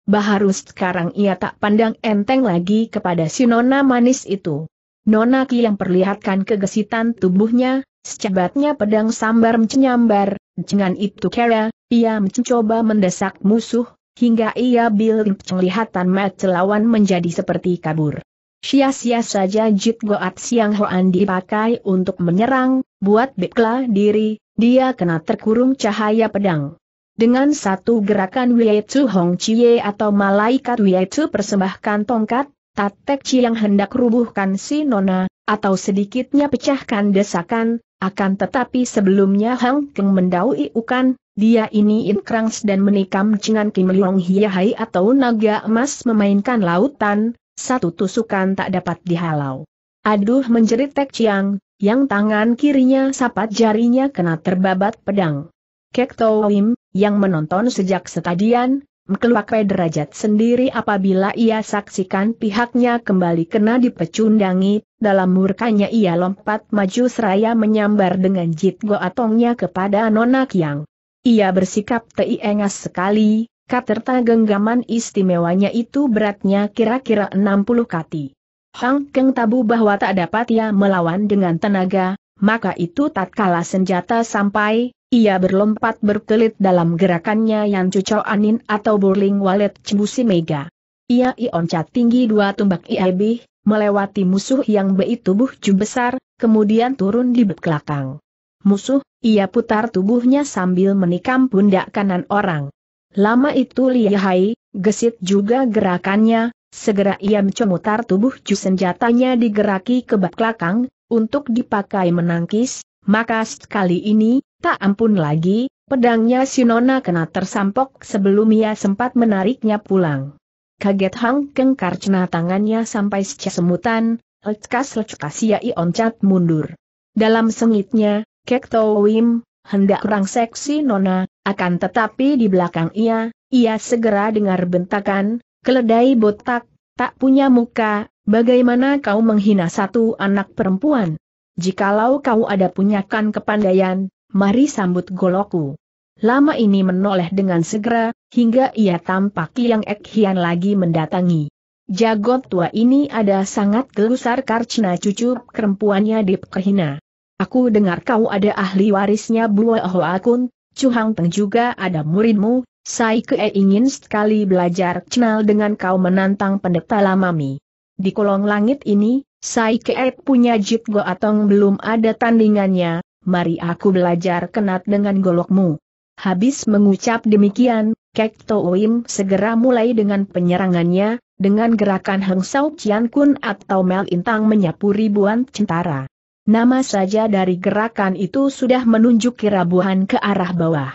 Baharu sekarang ia tak pandang enteng lagi kepada si nona manis itu. Nona Ki yang perlihatkan kegesitan tubuhnya, secebatnya pedang sambar menyambar, dengan itu kera, ia mencoba mendesak musuh, hingga ia bilik penglihatan mata lawan menjadi seperti kabur. Sia-sia saja Jit Goat Siang Hoan dipakai untuk menyerang, buat Bekla diri, dia kena terkurung cahaya pedang. Dengan satu gerakan Wei Tzu Hong Chie atau malaikat Wei Tzu persembahkan tongkat, Tatekci yang hendak rubuhkan si Nona, atau sedikitnya pecahkan desakan, akan tetapi sebelumnya Hang Keng mendaui ukan, dia ini inkrans dan menikam dengan Kim Leong Hiahai atau naga emas memainkan lautan, satu tusukan tak dapat dihalau. Aduh menjerit Tek Chiang, yang tangan kirinya sapat jarinya kena terbabat pedang. Kek Toim, yang menonton sejak setadian, Mkeluak pederajat sendiri apabila ia saksikan pihaknya kembali kena dipecundangi, dalam murkanya ia lompat maju seraya menyambar dengan jit goatongnya kepada nonak yang Ia bersikap teiengas sekali, Katerta genggaman istimewanya itu beratnya kira-kira 60 kati. Hang Keng tabu bahwa tak dapat ia melawan dengan tenaga, maka itu tatkala senjata sampai, ia berlompat berkelit dalam gerakannya yang cucu anin atau burling walet cembusi mega. Ia ioncat tinggi dua tumbak iabih, melewati musuh yang bi tubuh ju besar, kemudian turun di belakang. Musuh, ia putar tubuhnya sambil menikam pundak kanan orang. Lama itu lihai, gesit juga gerakannya, segera ia mencemutar tubuh ju senjatanya digeraki ke belakang, untuk dipakai menangkis, maka sekali ini, Tak ampun lagi, pedangnya Sinona kena tersampok sebelum ia sempat menariknya pulang. Kaget Hang Keng karena tangannya sampai semutan, lecas-lecas ia oncat mundur. Dalam sengitnya, Kek Wim, hendak seksi Nona, akan tetapi di belakang ia, ia segera dengar bentakan, keledai botak, tak punya muka, bagaimana kau menghina satu anak perempuan? Jikalau kau ada punyakan kepandaian, mari sambut goloku. Lama ini menoleh dengan segera, hingga ia tampak yang Ekhian lagi mendatangi. Jagot tua ini ada sangat gelusar karena cucu kerempuannya di Kehina. Aku dengar kau ada ahli warisnya buah Akun, Kun, Cuhang Teng juga ada muridmu, Sai Kee eh ingin sekali belajar kenal dengan kau menantang pendeta Lamami. Di kolong langit ini, Sai Kee eh punya Jit Go Atong belum ada tandingannya, mari aku belajar kenat dengan golokmu. Habis mengucap demikian, Kek Toim segera mulai dengan penyerangannya, dengan gerakan Heng Sao Chian Kun atau Mel Intang menyapu ribuan centara. Nama saja dari gerakan itu sudah menunjuk kirabuhan ke arah bawah.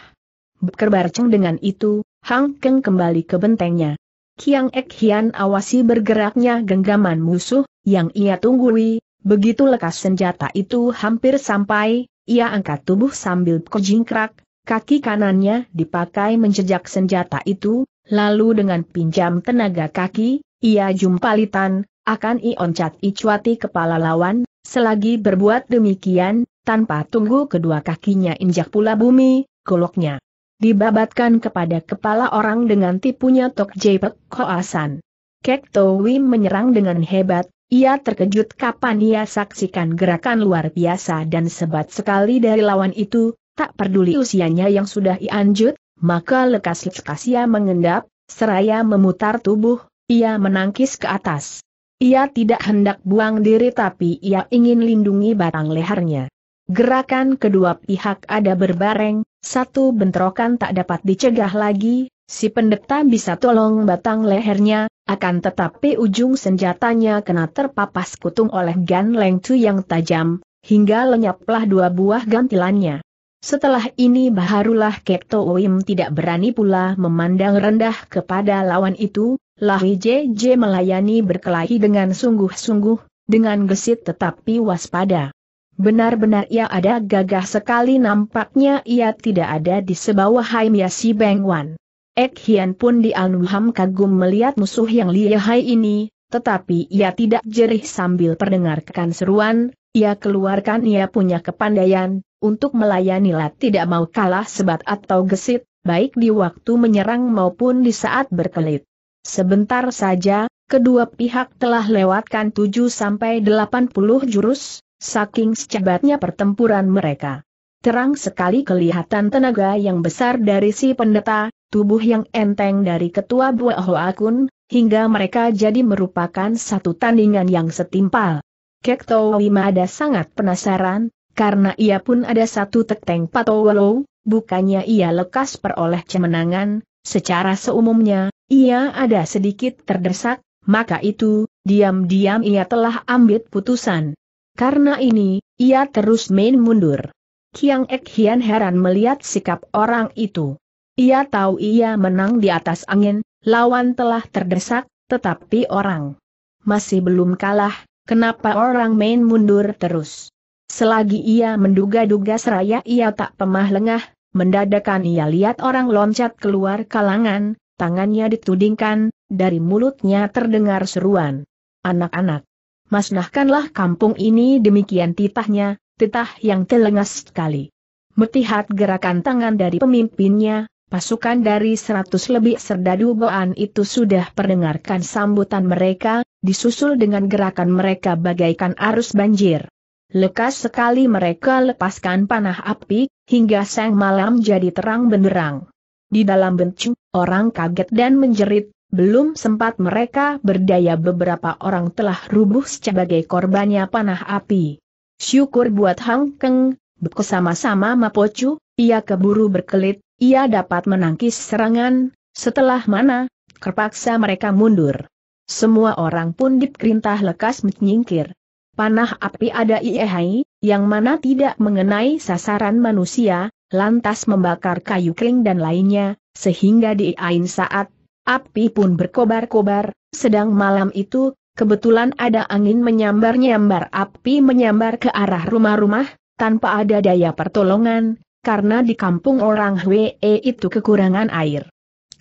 Berbarceng dengan itu, Hang Keng kembali ke bentengnya. Kiang Ek Hian awasi bergeraknya genggaman musuh, yang ia tunggui, begitu lekas senjata itu hampir sampai, ia angkat tubuh sambil kejingkrak, kaki kanannya dipakai menjejak senjata itu, lalu dengan pinjam tenaga kaki, ia jumpalitan, akan ioncat icuati kepala lawan, selagi berbuat demikian, tanpa tunggu kedua kakinya injak pula bumi, goloknya dibabatkan kepada kepala orang dengan tipunya Tok Jepek Koasan. Kek Towi menyerang dengan hebat, ia terkejut kapan ia saksikan gerakan luar biasa dan sebat sekali dari lawan itu, tak peduli usianya yang sudah ianjut, maka lekas-lekas ia mengendap, seraya memutar tubuh, ia menangkis ke atas. Ia tidak hendak buang diri tapi ia ingin lindungi batang lehernya. Gerakan kedua pihak ada berbareng, satu bentrokan tak dapat dicegah lagi, Si pendeta bisa tolong batang lehernya, akan tetapi ujung senjatanya kena terpapas kutung oleh Gan Leng yang tajam, hingga lenyaplah dua buah gantilannya. Setelah ini baharulah Kekto Wim tidak berani pula memandang rendah kepada lawan itu, Lahi JJ melayani berkelahi dengan sungguh-sungguh, dengan gesit tetapi waspada. Benar-benar ia ada gagah sekali nampaknya ia tidak ada di sebawah Haimya Si Beng Wan. Ek Hian pun Anuham kagum melihat musuh yang lihai ini, tetapi ia tidak jerih sambil perdengarkan seruan, ia keluarkan ia punya kepandaian, untuk melayani lat tidak mau kalah sebat atau gesit, baik di waktu menyerang maupun di saat berkelit. Sebentar saja, kedua pihak telah lewatkan 7-80 jurus, saking secebatnya pertempuran mereka. Terang sekali kelihatan tenaga yang besar dari si pendeta, tubuh yang enteng dari ketua Bua Kun, hingga mereka jadi merupakan satu tandingan yang setimpal. Kekto ada sangat penasaran, karena ia pun ada satu tekteng patowelo, bukannya ia lekas peroleh cemenangan, secara seumumnya, ia ada sedikit terdesak, maka itu, diam-diam ia telah ambil putusan. Karena ini, ia terus main mundur. Kiang Ek Hian heran melihat sikap orang itu. Ia tahu ia menang di atas angin, lawan telah terdesak, tetapi orang masih belum kalah, kenapa orang main mundur terus? Selagi ia menduga-duga seraya ia tak pemah lengah, mendadakan ia lihat orang loncat keluar kalangan, tangannya ditudingkan, dari mulutnya terdengar seruan. Anak-anak, masnahkanlah kampung ini demikian titahnya, titah yang telengas sekali. Metihat gerakan tangan dari pemimpinnya, pasukan dari seratus lebih serdadu Boan itu sudah perdengarkan sambutan mereka, disusul dengan gerakan mereka bagaikan arus banjir. Lekas sekali mereka lepaskan panah api, hingga sang malam jadi terang benderang. Di dalam bencu, orang kaget dan menjerit, belum sempat mereka berdaya beberapa orang telah rubuh sebagai korbannya panah api. Syukur buat Hang Keng, bersama-sama Mapocu, ia keburu berkelit, ia dapat menangkis serangan, setelah mana, terpaksa mereka mundur. Semua orang pun diperintah lekas menyingkir. Panah api ada Iehai, yang mana tidak mengenai sasaran manusia, lantas membakar kayu kering dan lainnya, sehingga diain saat, api pun berkobar-kobar, sedang malam itu, kebetulan ada angin menyambar-nyambar api menyambar ke arah rumah-rumah, tanpa ada daya pertolongan, karena di kampung orang Hwe itu kekurangan air.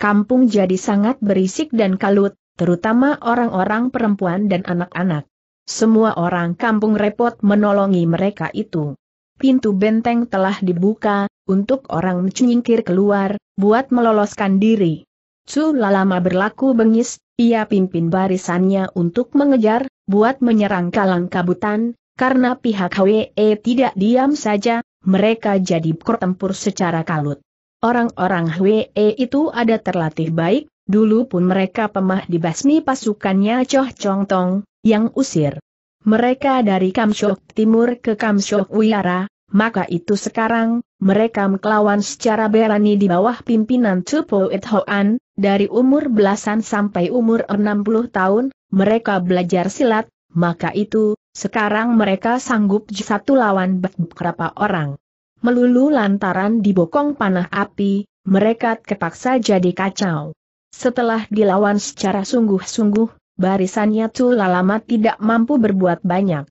Kampung jadi sangat berisik dan kalut, terutama orang-orang perempuan dan anak-anak. Semua orang kampung repot menolongi mereka itu. Pintu benteng telah dibuka, untuk orang menyingkir keluar, buat meloloskan diri. Cula lama berlaku bengis, ia pimpin barisannya untuk mengejar, buat menyerang kalang kabutan, karena pihak HWE tidak diam saja, mereka jadi bertempur secara kalut. Orang-orang HWE itu ada terlatih baik, dulu pun mereka pemah dibasmi pasukannya Choh Chong Tong, yang usir. Mereka dari Kamshok Timur ke Kamshok Wiara, maka itu sekarang, mereka melawan secara berani di bawah pimpinan Tupo Et Hoan, dari umur belasan sampai umur 60 tahun, mereka belajar silat, maka itu, sekarang mereka sanggup satu lawan beberapa orang. Melulu lantaran dibokong panah api, mereka terpaksa jadi kacau. Setelah dilawan secara sungguh-sungguh, barisannya Tula Lama tidak mampu berbuat banyak.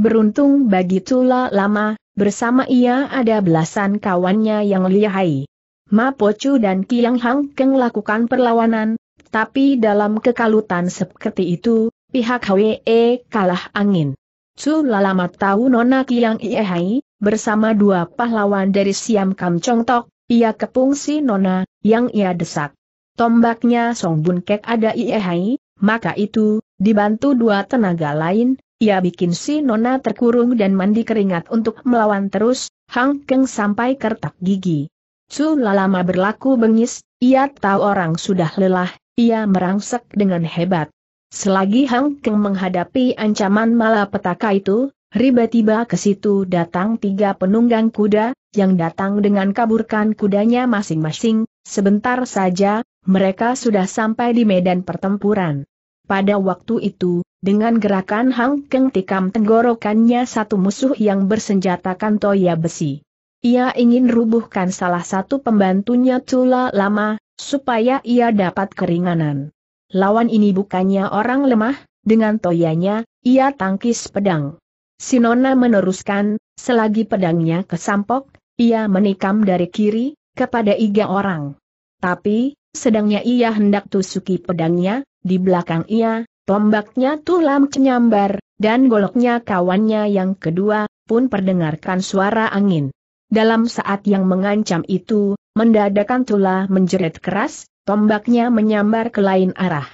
Beruntung bagi Tula Lama, Bersama ia ada belasan kawannya yang lihai. Ma Pocu dan Kiang Hang Keng lakukan perlawanan, tapi dalam kekalutan seperti itu, pihak HWE kalah angin. Cu lalamat tahu Nona Kiang Iehai, bersama dua pahlawan dari Siam Kam Chong Tok, ia kepung si Nona, yang ia desak. Tombaknya Song Bun Kek ada Iehai, maka itu, dibantu dua tenaga lain, ia bikin si Nona terkurung dan mandi keringat untuk melawan terus, Hang Keng sampai kertak gigi. Su lama berlaku bengis, ia tahu orang sudah lelah, ia merangsek dengan hebat. Selagi Hang Keng menghadapi ancaman malapetaka itu, riba tiba ke situ datang tiga penunggang kuda, yang datang dengan kaburkan kudanya masing-masing, sebentar saja, mereka sudah sampai di medan pertempuran. Pada waktu itu, dengan gerakan Hang Keng tikam tenggorokannya satu musuh yang bersenjatakan toya besi. Ia ingin rubuhkan salah satu pembantunya Tula Lama, supaya ia dapat keringanan. Lawan ini bukannya orang lemah, dengan toyanya, ia tangkis pedang. Sinona meneruskan, selagi pedangnya kesampok, ia menikam dari kiri, kepada iga orang. Tapi, sedangnya ia hendak tusuki pedangnya, di belakang ia, Tombaknya tulam cenyambar, dan goloknya kawannya yang kedua, pun perdengarkan suara angin. Dalam saat yang mengancam itu, mendadakan Tula menjerit keras, tombaknya menyambar ke lain arah.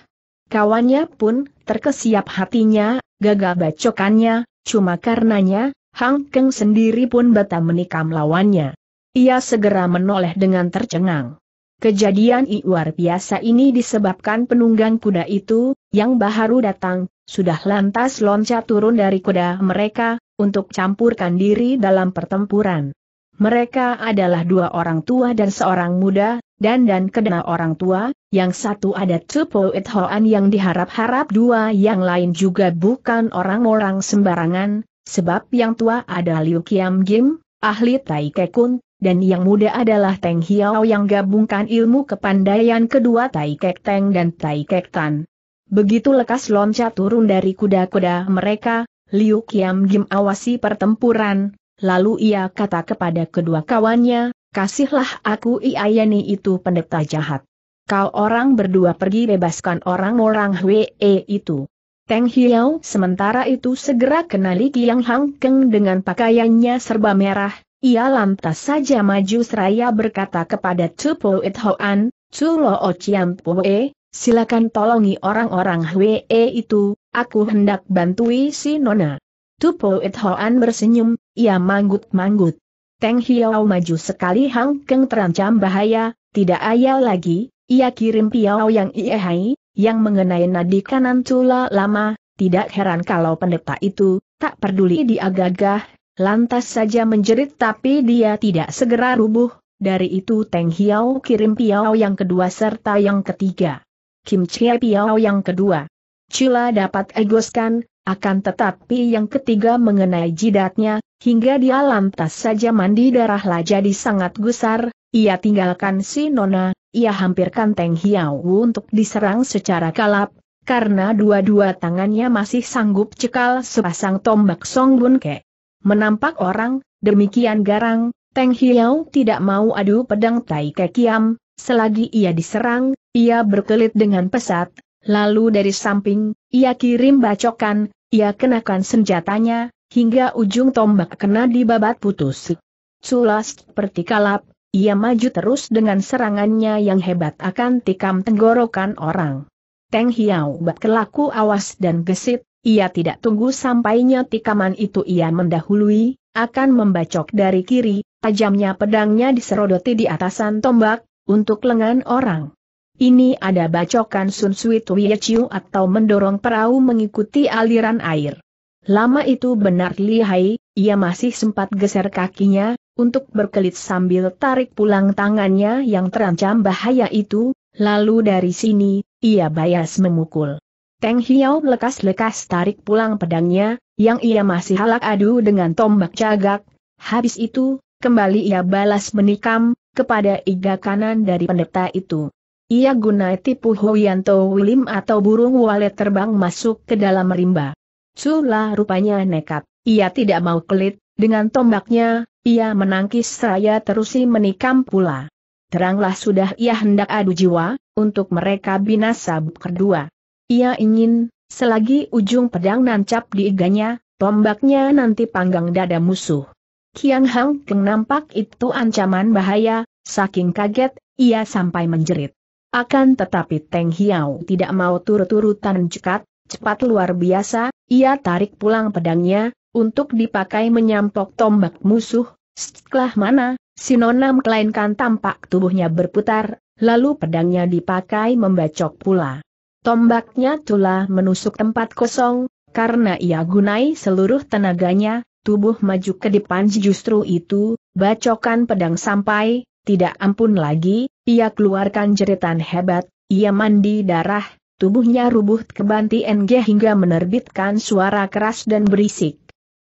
Kawannya pun, terkesiap hatinya, gagal bacokannya, cuma karenanya, Hang Keng sendiri pun bata menikam lawannya. Ia segera menoleh dengan tercengang. Kejadian luar biasa ini disebabkan penunggang kuda itu, yang baru datang, sudah lantas loncat turun dari kuda mereka, untuk campurkan diri dalam pertempuran. Mereka adalah dua orang tua dan seorang muda, dan dan kedua orang tua, yang satu ada Tupo Ithoan yang diharap-harap dua yang lain juga bukan orang-orang sembarangan, sebab yang tua ada Liu Kiam Jim, ahli Tai Kekun, dan yang muda adalah Teng Hiao yang gabungkan ilmu kepandaian kedua Tai Kek Teng dan Tai Kek Tan. Begitu lekas loncat turun dari kuda-kuda mereka, Liu Kiam Gim awasi pertempuran, lalu ia kata kepada kedua kawannya, kasihlah aku Iayani itu pendeta jahat. Kau orang berdua pergi bebaskan orang-orang Hwee itu. Teng Hiao sementara itu segera kenali Kiang Hang Keng dengan pakaiannya serba merah, ia lantas saja maju seraya berkata kepada Tu It Hoan, Tu Lo Chiam Pue, silakan tolongi orang-orang Hwee itu, aku hendak bantui si Nona. Tu It Hoan bersenyum, ia manggut-manggut. Teng Hiao maju sekali Hang Keng terancam bahaya, tidak ayal lagi, ia kirim piau yang hai, yang mengenai nadi kanan Cula lama, tidak heran kalau pendeta itu, tak peduli dia gagah, lantas saja menjerit tapi dia tidak segera rubuh, dari itu Teng Hiao kirim Piao yang kedua serta yang ketiga. Kim Chia Piao yang kedua. Cila dapat egoskan, akan tetapi yang ketiga mengenai jidatnya, hingga dia lantas saja mandi darahlah jadi sangat gusar, ia tinggalkan si Nona, ia hampirkan Teng Hiao untuk diserang secara kalap, karena dua-dua tangannya masih sanggup cekal sepasang tombak Song Bun Ke. Menampak orang, demikian garang, Teng Hiau tidak mau adu pedang Tai Kekiam, selagi ia diserang, ia berkelit dengan pesat, lalu dari samping, ia kirim bacokan, ia kenakan senjatanya, hingga ujung tombak kena di babat putus. Sulas seperti kalap, ia maju terus dengan serangannya yang hebat akan tikam tenggorokan orang. Teng Hiau berkelaku awas dan gesit, ia tidak tunggu sampainya tikaman itu ia mendahului, akan membacok dari kiri, tajamnya pedangnya diserodoti di atasan tombak, untuk lengan orang. Ini ada bacokan Sun Sui Chiu atau mendorong perahu mengikuti aliran air. Lama itu benar lihai, ia masih sempat geser kakinya, untuk berkelit sambil tarik pulang tangannya yang terancam bahaya itu, lalu dari sini, ia bayas memukul. Teng Hiau lekas-lekas tarik pulang pedangnya, yang ia masih halak adu dengan tombak cagak. Habis itu, kembali ia balas menikam, kepada iga kanan dari pendeta itu. Ia gunai tipu Huyanto Wilim atau burung walet terbang masuk ke dalam rimba. Cula, rupanya nekat, ia tidak mau kelit, dengan tombaknya, ia menangkis seraya terusi menikam pula. Teranglah sudah ia hendak adu jiwa, untuk mereka binasa berdua. Ia ingin, selagi ujung pedang nancap di iganya, tombaknya nanti panggang dada musuh. Kiang Hang Keng nampak itu ancaman bahaya, saking kaget, ia sampai menjerit. Akan tetapi Teng Hiao tidak mau turut-turutan cekat, cepat luar biasa, ia tarik pulang pedangnya, untuk dipakai menyampok tombak musuh, setelah mana, Sinonam Kleinkan tampak tubuhnya berputar, lalu pedangnya dipakai membacok pula. Tombaknya telah menusuk tempat kosong, karena ia gunai seluruh tenaganya, tubuh maju ke depan justru itu, bacokan pedang sampai, tidak ampun lagi, ia keluarkan jeritan hebat, ia mandi darah, tubuhnya rubuh ke banti NG hingga menerbitkan suara keras dan berisik.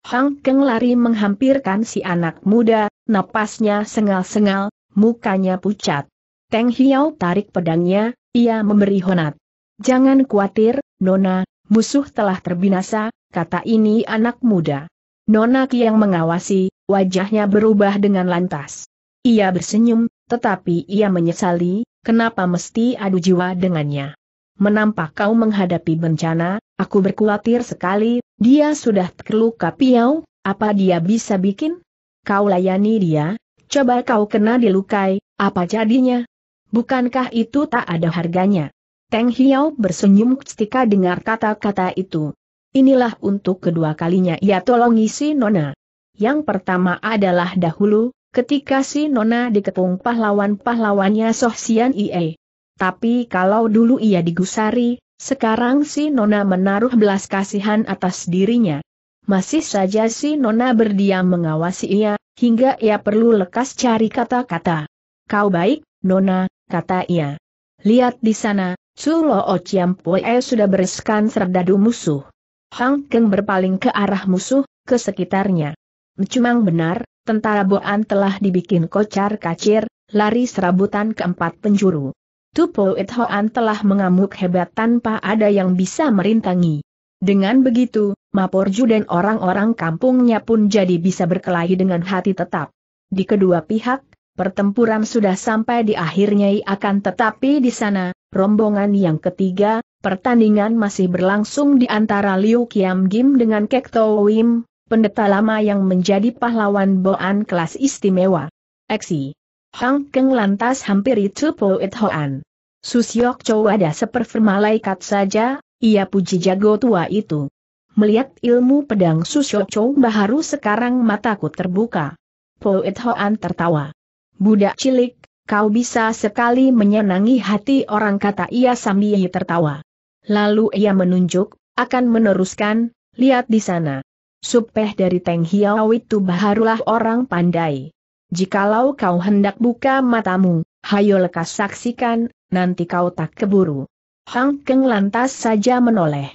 Hang Keng lari menghampirkan si anak muda, napasnya sengal-sengal, mukanya pucat. Teng Hiau tarik pedangnya, ia memberi honat. Jangan khawatir, Nona, musuh telah terbinasa, kata ini anak muda. Nona Kiang mengawasi, wajahnya berubah dengan lantas. Ia bersenyum, tetapi ia menyesali, kenapa mesti adu jiwa dengannya. Menampak kau menghadapi bencana, aku berkhawatir sekali, dia sudah terluka piau, apa dia bisa bikin? Kau layani dia, coba kau kena dilukai, apa jadinya? Bukankah itu tak ada harganya? Teng Hiau bersenyum ketika dengar kata-kata itu. Inilah untuk kedua kalinya ia tolongi si Nona. Yang pertama adalah dahulu, ketika si Nona dikepung pahlawan-pahlawannya Soh Sian Ie. Tapi kalau dulu ia digusari, sekarang si Nona menaruh belas kasihan atas dirinya. Masih saja si Nona berdiam mengawasi ia, hingga ia perlu lekas cari kata-kata. Kau baik, Nona, kata ia. Lihat di sana, Sulo Ociam Pue sudah bereskan serdadu musuh. Hang Keng berpaling ke arah musuh, ke sekitarnya. Cumang benar, tentara Boan telah dibikin kocar kacir, lari serabutan keempat penjuru. Tupo It Hoan telah mengamuk hebat tanpa ada yang bisa merintangi. Dengan begitu, Maporju dan orang-orang kampungnya pun jadi bisa berkelahi dengan hati tetap. Di kedua pihak, Pertempuran sudah sampai di akhirnya akan tetapi di sana, rombongan yang ketiga, pertandingan masih berlangsung di antara Liu Kiam Gim dengan Kek Tau Wim, pendeta lama yang menjadi pahlawan Boan kelas istimewa. Eksi. Hang Keng lantas hampiri itu It Hoan. Susyok Chow ada seperfer malaikat saja, ia puji jago tua itu. Melihat ilmu pedang Susyok Chow baharu sekarang mataku terbuka. Poet Hoan tertawa. Budak cilik, kau bisa sekali menyenangi hati orang kata ia sambil tertawa. Lalu ia menunjuk, akan meneruskan, lihat di sana. Supeh dari Teng Hiao itu baharulah orang pandai. Jikalau kau hendak buka matamu, hayo lekas saksikan, nanti kau tak keburu. Hang Keng lantas saja menoleh.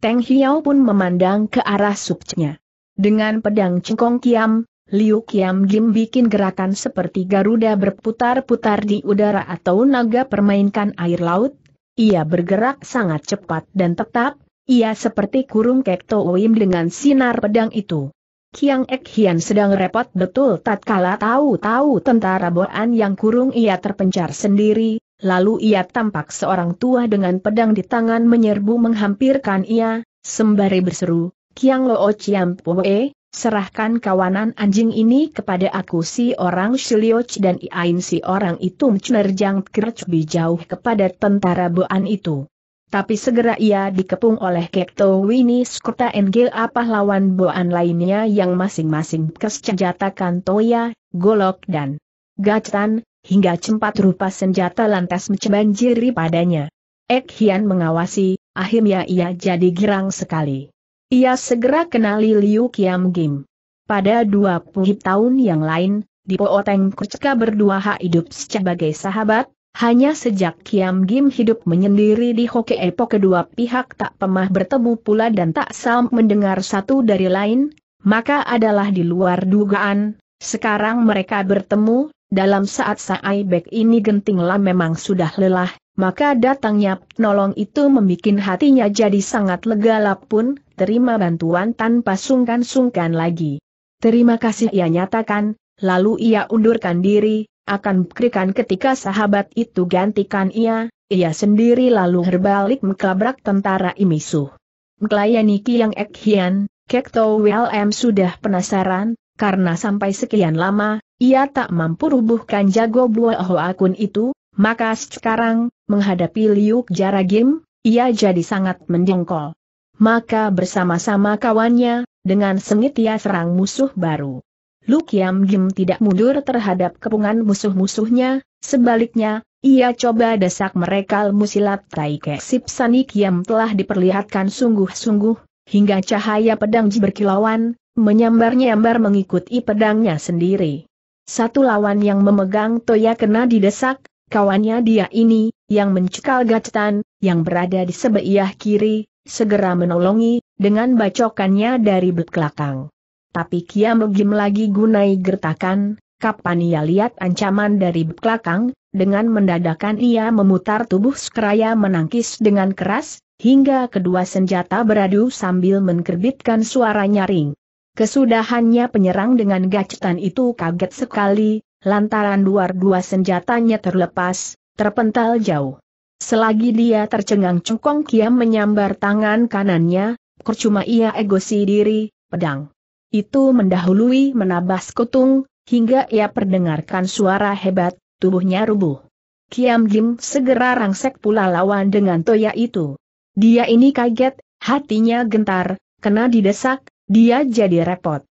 Teng Hiao pun memandang ke arah supnya. Dengan pedang cengkong kiam, Liu Qiam Jim bikin gerakan seperti Garuda berputar-putar di udara atau naga permainkan air laut. Ia bergerak sangat cepat dan tetap, ia seperti kurung Kektoim dengan sinar pedang itu. Kiang Ek Hian sedang repot betul tatkala tahu-tahu tentara Boan yang kurung ia terpencar sendiri, lalu ia tampak seorang tua dengan pedang di tangan menyerbu menghampirkan ia, sembari berseru, Kiang Loo Chiam Poe, Serahkan kawanan anjing ini kepada aku si orang Shilioj dan Iain si orang itu menerjang Kerchbi jauh kepada tentara Boan itu. Tapi segera ia dikepung oleh Kekto Wini serta apa pahlawan Boan lainnya yang masing-masing kesenjatakan Toya, Golok dan Gacan, hingga cepat rupa senjata lantas mencebanjiri padanya. Ek Hian mengawasi, akhirnya ia jadi girang sekali. Ia segera kenali Liu Kiam Gim. Pada 20 tahun yang lain, di Pooteng Kucka berdua hak hidup sebagai sahabat, hanya sejak Kiam Gim hidup menyendiri di Hoke Epo kedua pihak tak pernah bertemu pula dan tak sam mendengar satu dari lain, maka adalah di luar dugaan, sekarang mereka bertemu, dalam saat Saai ini gentinglah memang sudah lelah, maka datangnya penolong itu membuat hatinya jadi sangat lega lapun, terima bantuan tanpa sungkan-sungkan lagi. Terima kasih ia nyatakan, lalu ia undurkan diri, akan berikan ketika sahabat itu gantikan ia, ia sendiri lalu berbalik mengkelabrak tentara imisu. Melayani Kiang Ek Hian, Kek Tau WLM sudah penasaran, karena sampai sekian lama, ia tak mampu rubuhkan jago buah akun itu, maka sekarang, menghadapi Liuk Jaragim, ia jadi sangat mendengkol. Maka bersama-sama kawannya, dengan sengit ia serang musuh baru. Luk Yam Gim tidak mundur terhadap kepungan musuh-musuhnya, sebaliknya, ia coba desak mereka musilat taike sip Sanik Yam telah diperlihatkan sungguh-sungguh, hingga cahaya pedang berkilauan, menyambar-nyambar mengikuti pedangnya sendiri. Satu lawan yang memegang toya kena didesak, Kawannya dia ini, yang mencekal gacetan, yang berada di sebelah kiri, segera menolongi, dengan bacokannya dari belakang. Tapi Kia Kiamegim lagi gunai gertakan, kapan ia lihat ancaman dari belakang, dengan mendadakan ia memutar tubuh sekeraya menangkis dengan keras, hingga kedua senjata beradu sambil menerbitkan suara nyaring. Kesudahannya penyerang dengan gacetan itu kaget sekali, lantaran luar dua senjatanya terlepas, terpental jauh. Selagi dia tercengang cungkong kiam menyambar tangan kanannya, percuma ia egosi diri, pedang. Itu mendahului menabas kutung, hingga ia perdengarkan suara hebat, tubuhnya rubuh. Kiam Jim segera rangsek pula lawan dengan toya itu. Dia ini kaget, hatinya gentar, kena didesak, dia jadi repot.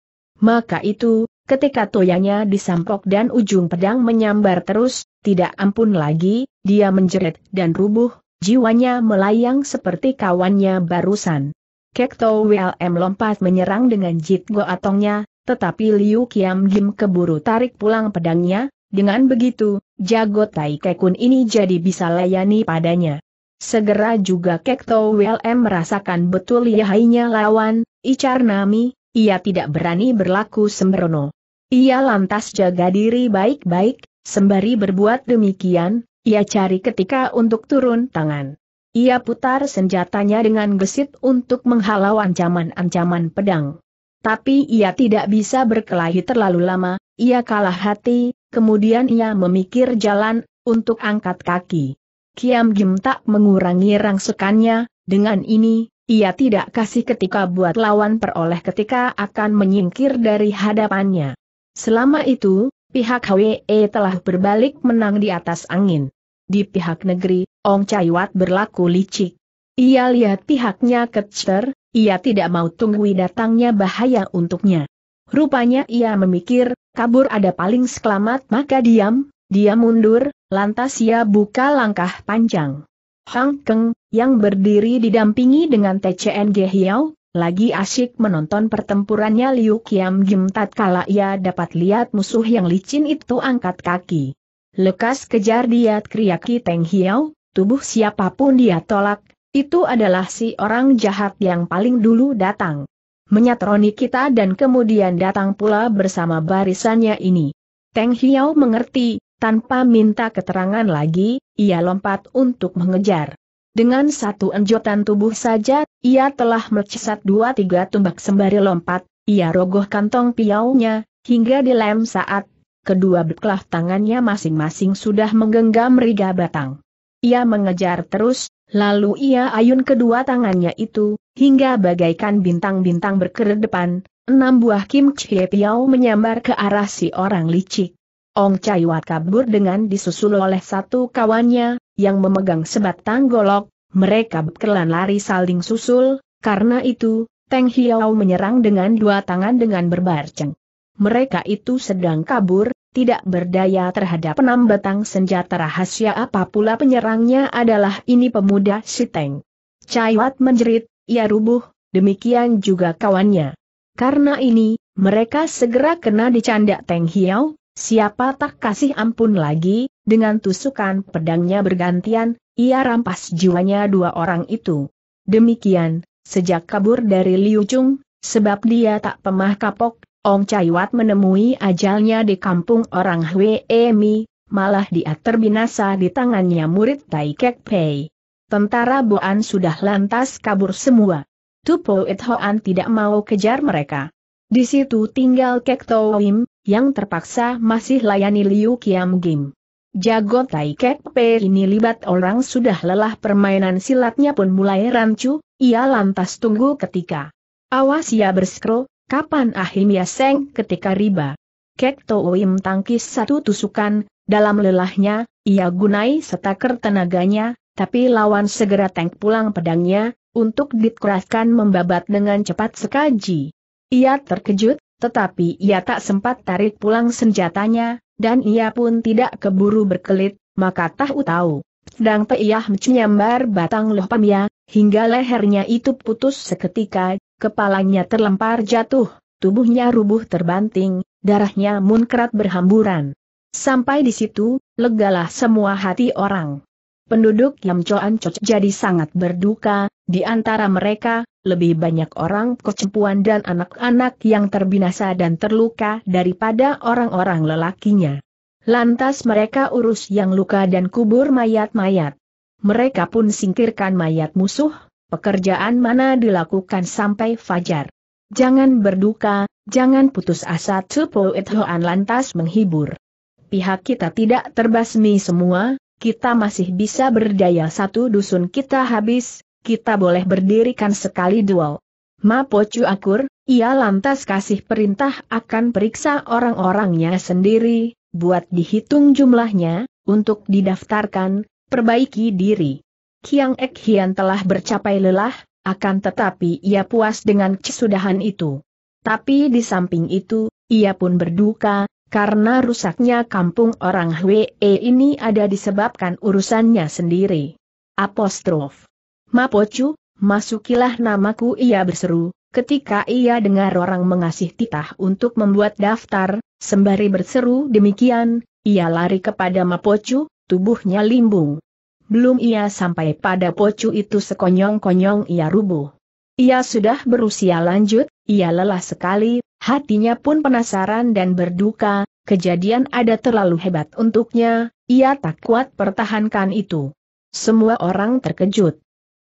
Maka itu, Ketika toyanya disampok dan ujung pedang menyambar terus, tidak ampun lagi, dia menjerit dan rubuh, jiwanya melayang seperti kawannya barusan. Kekto WLM lompat menyerang dengan jit goatongnya, tetapi Liu Kiam Gim keburu tarik pulang pedangnya, dengan begitu, jago Tai Kekun ini jadi bisa layani padanya. Segera juga Kekto WLM merasakan betul lihainya lawan, Icar Nami, ia tidak berani berlaku sembrono. Ia lantas jaga diri baik-baik, sembari berbuat demikian, ia cari ketika untuk turun tangan. Ia putar senjatanya dengan gesit untuk menghalau ancaman-ancaman pedang. Tapi ia tidak bisa berkelahi terlalu lama, ia kalah hati, kemudian ia memikir jalan, untuk angkat kaki. Kiam Gim tak mengurangi rangsekannya, dengan ini, ia tidak kasih ketika buat lawan peroleh ketika akan menyingkir dari hadapannya. Selama itu, pihak HWE telah berbalik menang di atas angin. Di pihak negeri, Ong Chaiwat berlaku licik. Ia lihat pihaknya kecer, ia tidak mau tunggu datangnya bahaya untuknya. Rupanya ia memikir, kabur ada paling selamat maka diam, dia mundur, lantas ia buka langkah panjang. Hang Keng, yang berdiri didampingi dengan TCNG Hiau lagi asyik menonton pertempurannya Liu Qiam Gim tatkala ia dapat lihat musuh yang licin itu angkat kaki. Lekas kejar dia teriaki Teng Hiao, tubuh siapapun dia tolak, itu adalah si orang jahat yang paling dulu datang. Menyatroni kita dan kemudian datang pula bersama barisannya ini. Teng Hiao mengerti, tanpa minta keterangan lagi, ia lompat untuk mengejar. Dengan satu enjotan tubuh saja, ia telah melecesat dua tiga tumbak sembari lompat, ia rogoh kantong piaunya, hingga dilem saat, kedua beklah tangannya masing-masing sudah menggenggam riga batang. Ia mengejar terus, lalu ia ayun kedua tangannya itu, hingga bagaikan bintang-bintang berkedepan, enam buah Kim Chie Piau menyambar ke arah si orang licik. Ong Caiwat kabur dengan disusul oleh satu kawannya, yang memegang sebatang golok, mereka berkelan lari saling susul, karena itu, Teng Hiao menyerang dengan dua tangan dengan berbarceng. Mereka itu sedang kabur, tidak berdaya terhadap enam batang senjata rahasia apa pula penyerangnya adalah ini pemuda si Teng. Caiwat menjerit, ia rubuh, demikian juga kawannya. Karena ini, mereka segera kena dicanda Teng Hiao, Siapa tak kasih ampun lagi, dengan tusukan pedangnya bergantian, ia rampas jiwanya dua orang itu. Demikian, sejak kabur dari Liu Chung, sebab dia tak pemah kapok, Ong Chai Wat menemui ajalnya di kampung orang Hwee Mi, malah dia terbinasa di tangannya murid Tai Kek Pei. Tentara Boan sudah lantas kabur semua. Tupo It Hoan tidak mau kejar mereka. Di situ tinggal Kek Toim, yang terpaksa masih layani Liu Kiam Gim. Jago Tai Kek Pe ini libat orang sudah lelah permainan silatnya pun mulai rancu, ia lantas tunggu ketika. Awas ia berskro, kapan ahim ya seng ketika riba. Kek Toim tangkis satu tusukan, dalam lelahnya, ia gunai setaker tenaganya, tapi lawan segera tank pulang pedangnya, untuk dikeraskan membabat dengan cepat sekaji. Ia terkejut, tetapi ia tak sempat tarik pulang senjatanya, dan ia pun tidak keburu berkelit, maka tahu tahu. Sedang Peiyah menyambar batang loh pamia, hingga lehernya itu putus seketika, kepalanya terlempar jatuh, tubuhnya rubuh terbanting, darahnya munkrat berhamburan. Sampai di situ, legalah semua hati orang. Penduduk Yamcoan Coc jadi sangat berduka, di antara mereka, lebih banyak orang kecempuan dan anak-anak yang terbinasa dan terluka daripada orang-orang lelakinya. Lantas mereka urus yang luka dan kubur mayat-mayat. Mereka pun singkirkan mayat musuh, pekerjaan mana dilakukan sampai fajar. Jangan berduka, jangan putus asa Tupo Ethoan lantas menghibur. Pihak kita tidak terbasmi semua, kita masih bisa berdaya satu dusun kita habis, kita boleh berdirikan sekali duel. Ma Pocu akur, ia lantas kasih perintah akan periksa orang-orangnya sendiri, buat dihitung jumlahnya, untuk didaftarkan, perbaiki diri. Kiang Ek Hian telah bercapai lelah, akan tetapi ia puas dengan kesudahan itu. Tapi di samping itu, ia pun berduka, karena rusaknya kampung orang Hwee ini ada disebabkan urusannya sendiri. Apostrof Mapocu, masukilah namaku ia berseru, ketika ia dengar orang mengasih titah untuk membuat daftar, sembari berseru demikian, ia lari kepada Mapocu, tubuhnya limbung. Belum ia sampai pada Pocu itu sekonyong-konyong ia rubuh. Ia sudah berusia lanjut, ia lelah sekali, hatinya pun penasaran dan berduka, kejadian ada terlalu hebat untuknya, ia tak kuat pertahankan itu. Semua orang terkejut.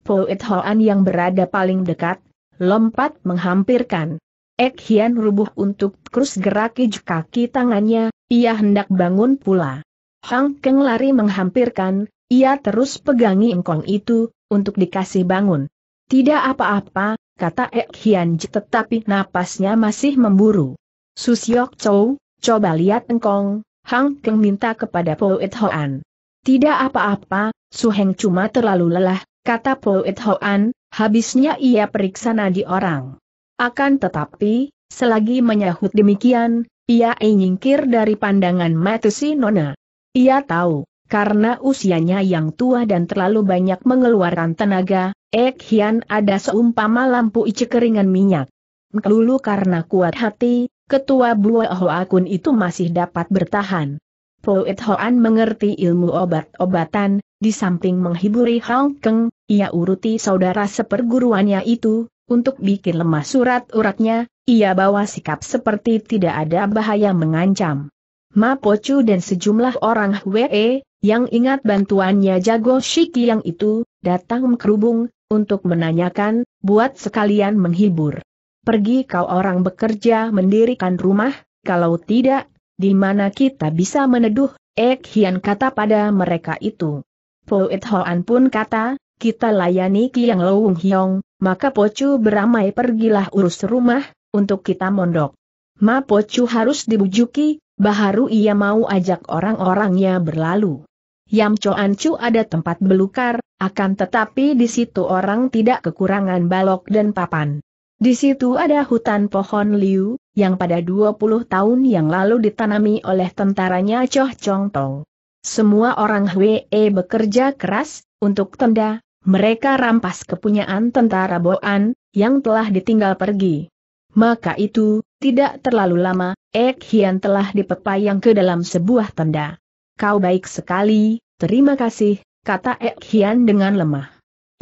Poet Hoan yang berada paling dekat, lompat menghampirkan. Ek Hian rubuh untuk terus gerak kaki tangannya, ia hendak bangun pula. Hang Keng lari menghampirkan, ia terus pegangi engkong itu, untuk dikasih bangun. Tidak apa-apa, kata Ek Hian tetapi napasnya masih memburu. Susiok Chow, coba lihat engkong, Hang Keng minta kepada Poet Hoan. Tidak apa-apa, Su Heng cuma terlalu lelah, kata Po It Hoan, habisnya ia periksa nadi orang. Akan tetapi, selagi menyahut demikian, ia ingkir dari pandangan mata si Nona. Ia tahu, karena usianya yang tua dan terlalu banyak mengeluarkan tenaga, Ek Hian ada seumpama lampu ice keringan minyak. Lulu karena kuat hati, ketua Bua Hoa itu masih dapat bertahan. Poet Hoan mengerti ilmu obat-obatan, di samping menghiburi Hong Keng, ia uruti saudara seperguruannya itu, untuk bikin lemah surat uratnya, ia bawa sikap seperti tidak ada bahaya mengancam. Ma Pocu dan sejumlah orang WE, e, yang ingat bantuannya jago Shiki yang itu, datang kerubung, untuk menanyakan, buat sekalian menghibur. Pergi kau orang bekerja mendirikan rumah, kalau tidak, di mana kita bisa meneduh, Ek Hian kata pada mereka itu. Poet Hoan pun kata, kita layani Kiang Lowung Hiong, maka Po Chu beramai pergilah urus rumah, untuk kita mondok. Ma Po Chu harus dibujuki, baharu ia mau ajak orang-orangnya berlalu. Yam Choan Chu ada tempat belukar, akan tetapi di situ orang tidak kekurangan balok dan papan. Di situ ada hutan pohon liu, yang pada 20 tahun yang lalu ditanami oleh tentaranya Choh Chong Tong. Semua orang Hwee bekerja keras, untuk tenda, mereka rampas kepunyaan tentara Boan, yang telah ditinggal pergi. Maka itu, tidak terlalu lama, Ek Hian telah dipepayang ke dalam sebuah tenda. Kau baik sekali, terima kasih, kata Ek Hian dengan lemah.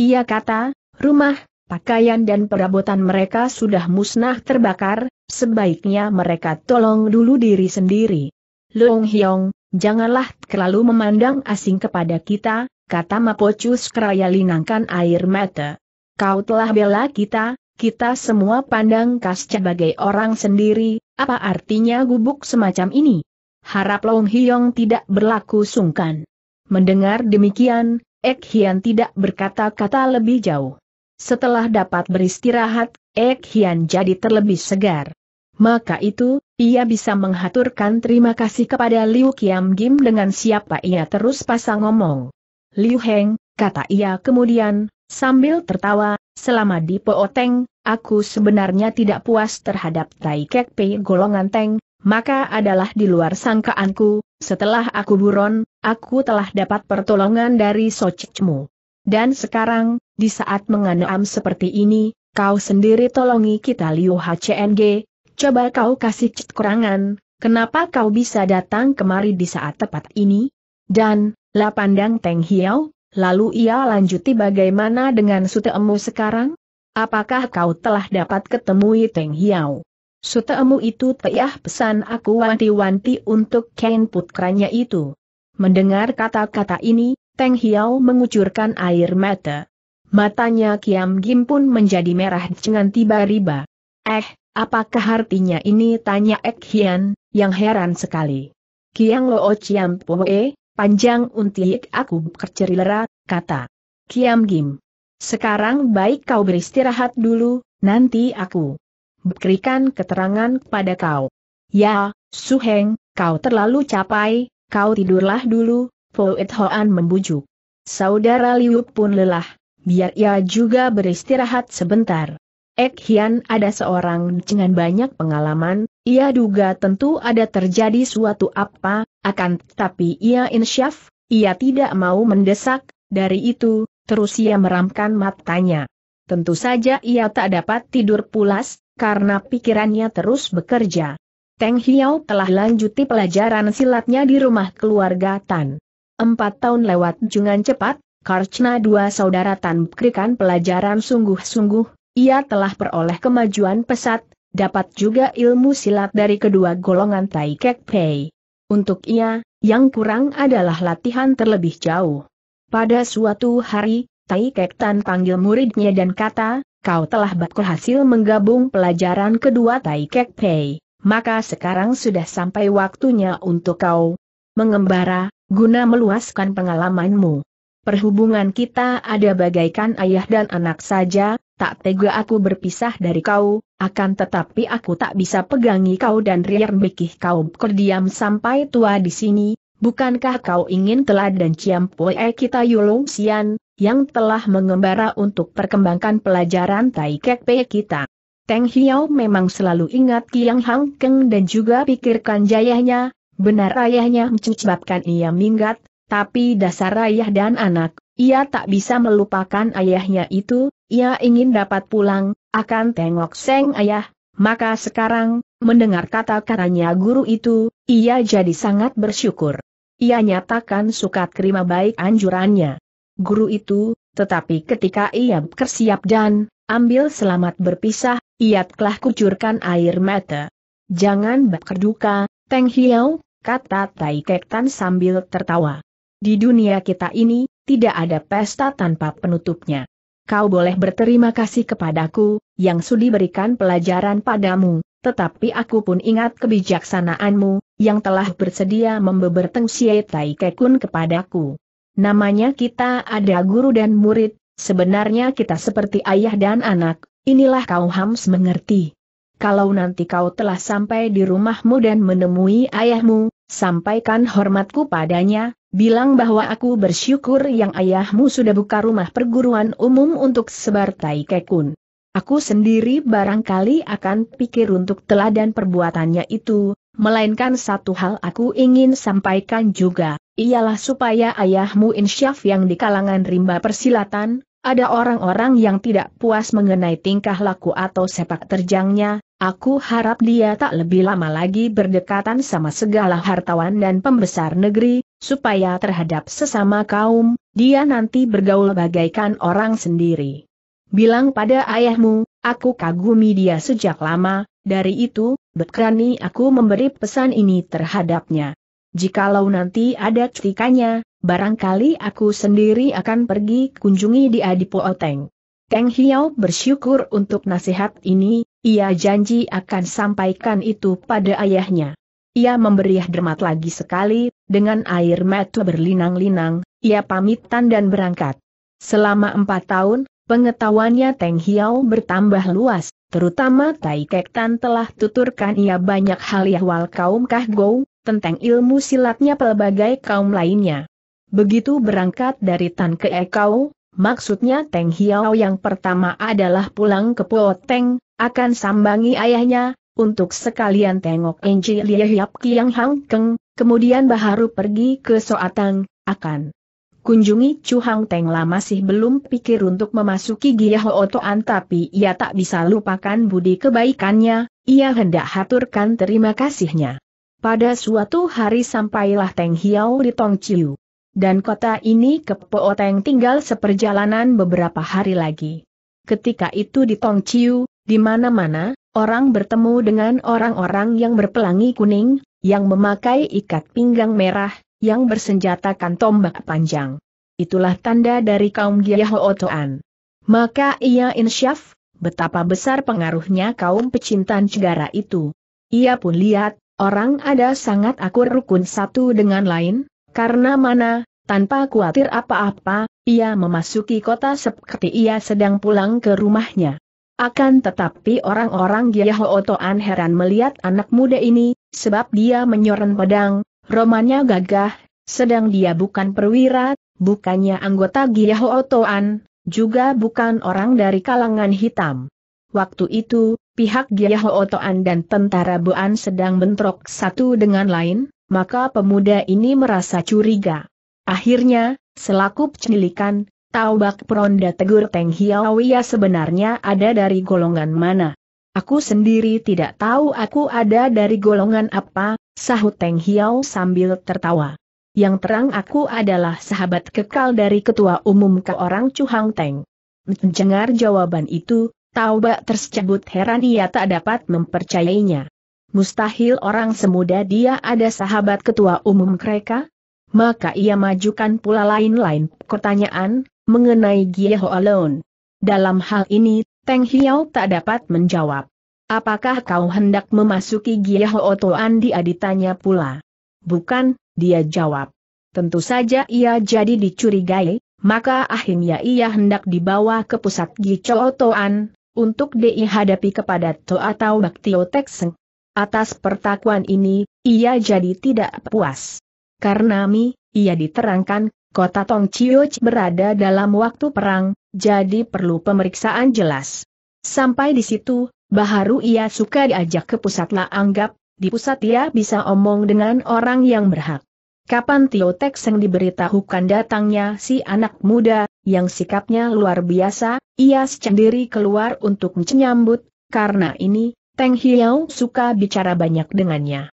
Ia kata, rumah pakaian dan perabotan mereka sudah musnah terbakar, sebaiknya mereka tolong dulu diri sendiri. Long Hyong, janganlah terlalu memandang asing kepada kita, kata Mapocus Kraya linangkan air mata. Kau telah bela kita, kita semua pandang kas sebagai orang sendiri, apa artinya gubuk semacam ini? Harap Long Hyong tidak berlaku sungkan. Mendengar demikian, Ek Hian tidak berkata-kata lebih jauh. Setelah dapat beristirahat, Ek Hian jadi terlebih segar. Maka itu, ia bisa menghaturkan terima kasih kepada Liu Kiam Gim dengan siapa ia terus pasang ngomong. Liu Heng, kata ia kemudian, sambil tertawa, selama di Po Teng, aku sebenarnya tidak puas terhadap Tai Kek Pei golongan Teng, maka adalah di luar sangkaanku, setelah aku buron, aku telah dapat pertolongan dari Socicmu. Dan sekarang, di saat menganam seperti ini, kau sendiri tolongi kita Liu HCNG, coba kau kasih kekurangan, kenapa kau bisa datang kemari di saat tepat ini? Dan, la pandang Teng Hiao, lalu ia lanjuti bagaimana dengan suteemu sekarang? Apakah kau telah dapat ketemui Teng Hiao? Suteemu itu teyah pesan aku wanti-wanti untuk kain putranya itu. Mendengar kata-kata ini, Teng Hiao mengucurkan air mata. Matanya Kiam Gim pun menjadi merah dengan tiba-tiba. Eh, apakah artinya ini? Tanya Ek Hian, yang heran sekali. Kiang Loo Chiam Poe, panjang untik aku kercerilera, kata. Kiam Gim. Sekarang baik kau beristirahat dulu, nanti aku berikan keterangan kepada kau. Ya, Suheng, kau terlalu capai, kau tidurlah dulu, Poet Hoan membujuk. Saudara Liu pun lelah, Biar ia juga beristirahat sebentar. Ek Hian ada seorang dengan banyak pengalaman, ia duga tentu ada terjadi suatu apa, akan tetapi ia insyaf, ia tidak mau mendesak, dari itu, terus ia meramkan matanya. Tentu saja ia tak dapat tidur pulas, karena pikirannya terus bekerja. Teng Hiao telah lanjuti pelajaran silatnya di rumah keluarga Tan. Empat tahun lewat dengan cepat, Karcna dua saudara Tan Krikan pelajaran sungguh-sungguh, ia telah peroleh kemajuan pesat, dapat juga ilmu silat dari kedua golongan Tai Kek Pei. Untuk ia, yang kurang adalah latihan terlebih jauh. Pada suatu hari, Tai Kek Tan panggil muridnya dan kata, kau telah berhasil menggabung pelajaran kedua Tai Kek Pei, maka sekarang sudah sampai waktunya untuk kau mengembara, guna meluaskan pengalamanmu perhubungan kita ada bagaikan ayah dan anak saja, tak tega aku berpisah dari kau, akan tetapi aku tak bisa pegangi kau dan riar bikih kau berdiam sampai tua di sini, bukankah kau ingin telah dan teladan poe kita Yulung Sian, yang telah mengembara untuk perkembangkan pelajaran Tai Kek Pe kita. Teng Hiau memang selalu ingat Kiang Hang Keng dan juga pikirkan jayanya. benar ayahnya mencucapkan ia minggat, tapi dasar ayah dan anak, ia tak bisa melupakan ayahnya itu, ia ingin dapat pulang, akan tengok seng ayah, maka sekarang, mendengar kata-katanya guru itu, ia jadi sangat bersyukur. Ia nyatakan sukat terima baik anjurannya. Guru itu, tetapi ketika ia bersiap dan ambil selamat berpisah, ia telah kucurkan air mata. Jangan berduka, Teng Hiau, kata Tai Kek Tan sambil tertawa. Di dunia kita ini, tidak ada pesta tanpa penutupnya. Kau boleh berterima kasih kepadaku, yang sudi berikan pelajaran padamu, tetapi aku pun ingat kebijaksanaanmu, yang telah bersedia membeberteng Xie Tai Kekun kepadaku. Namanya kita ada guru dan murid, sebenarnya kita seperti ayah dan anak, inilah kau hams mengerti. Kalau nanti kau telah sampai di rumahmu dan menemui ayahmu, sampaikan hormatku padanya, Bilang bahwa aku bersyukur yang ayahmu sudah buka rumah perguruan umum untuk sebar tai kekun. Aku sendiri barangkali akan pikir untuk teladan perbuatannya itu, melainkan satu hal aku ingin sampaikan juga, ialah supaya ayahmu insyaf yang di kalangan rimba persilatan, ada orang-orang yang tidak puas mengenai tingkah laku atau sepak terjangnya, Aku harap dia tak lebih lama lagi berdekatan sama segala hartawan dan pembesar negeri, supaya terhadap sesama kaum, dia nanti bergaul bagaikan orang sendiri. Bilang pada ayahmu, aku kagumi dia sejak lama, dari itu, berani aku memberi pesan ini terhadapnya. Jikalau nanti ada ceritanya, barangkali aku sendiri akan pergi kunjungi di di Pooteng. Kang Hiao bersyukur untuk nasihat ini, ia janji akan sampaikan itu pada ayahnya. Ia memberi dermat lagi sekali, dengan air mata berlinang-linang, ia pamitan dan berangkat. Selama empat tahun, pengetahuannya Teng hiau bertambah luas, terutama Tai Kek Tan telah tuturkan ia banyak hal yahwal kaum kah Gou, tentang ilmu silatnya pelbagai kaum lainnya. Begitu berangkat dari Tan Kau. Maksudnya Teng Hiao yang pertama adalah pulang ke Pulau Teng, akan sambangi ayahnya, untuk sekalian tengok Enji Lie Hiap Kiang Hang Keng, kemudian baharu pergi ke Soatang, akan kunjungi Chu Hang Teng lah masih belum pikir untuk memasuki Gia Ho Otoan tapi ia tak bisa lupakan budi kebaikannya, ia hendak haturkan terima kasihnya. Pada suatu hari sampailah Teng Hiao di Tong Chiu dan kota ini ke Pooteng tinggal seperjalanan beberapa hari lagi. Ketika itu di Tongciu, di mana-mana, orang bertemu dengan orang-orang yang berpelangi kuning, yang memakai ikat pinggang merah, yang bersenjatakan tombak panjang. Itulah tanda dari kaum Giyahootoan. Maka ia insyaf, betapa besar pengaruhnya kaum pecinta negara itu. Ia pun lihat, orang ada sangat akur rukun satu dengan lain, karena mana, tanpa khawatir apa-apa, ia memasuki kota seperti ia sedang pulang ke rumahnya. Akan tetapi orang-orang Otoan heran melihat anak muda ini, sebab dia menyoren pedang, romannya gagah, sedang dia bukan perwira, bukannya anggota Otoan, juga bukan orang dari kalangan hitam. Waktu itu, pihak Otoan dan tentara Boan sedang bentrok satu dengan lain, maka pemuda ini merasa curiga. Akhirnya, selaku penilikan, Taubak Peronda Tegur Teng Hiawiya sebenarnya ada dari golongan mana. Aku sendiri tidak tahu aku ada dari golongan apa, sahut Teng Hiau sambil tertawa. Yang terang aku adalah sahabat kekal dari ketua umum ke orang Cuhang Teng. Mendengar jawaban itu, Taubak tersebut heran ia tak dapat mempercayainya mustahil orang semuda dia ada sahabat ketua umum mereka? Maka ia majukan pula lain-lain pertanyaan mengenai Gieho Alone. Dalam hal ini, Teng Hiau tak dapat menjawab. Apakah kau hendak memasuki Gieho Otoan dia ditanya pula. Bukan, dia jawab. Tentu saja ia jadi dicurigai, maka akhirnya ia hendak dibawa ke pusat Gico Otoan, untuk dihadapi kepada Toa atau Bakti Otekseng. Atas pertakuan ini, ia jadi tidak puas. Karena Mi, ia diterangkan, kota Tong Tongchioch berada dalam waktu perang, jadi perlu pemeriksaan jelas. Sampai di situ, Baharu ia suka diajak ke pusat La Anggap, di pusat ia bisa omong dengan orang yang berhak. Kapan Tio Tek Seng diberitahukan datangnya si anak muda, yang sikapnya luar biasa, ia sendiri keluar untuk menyambut, karena ini, Teng Hiao suka bicara banyak dengannya.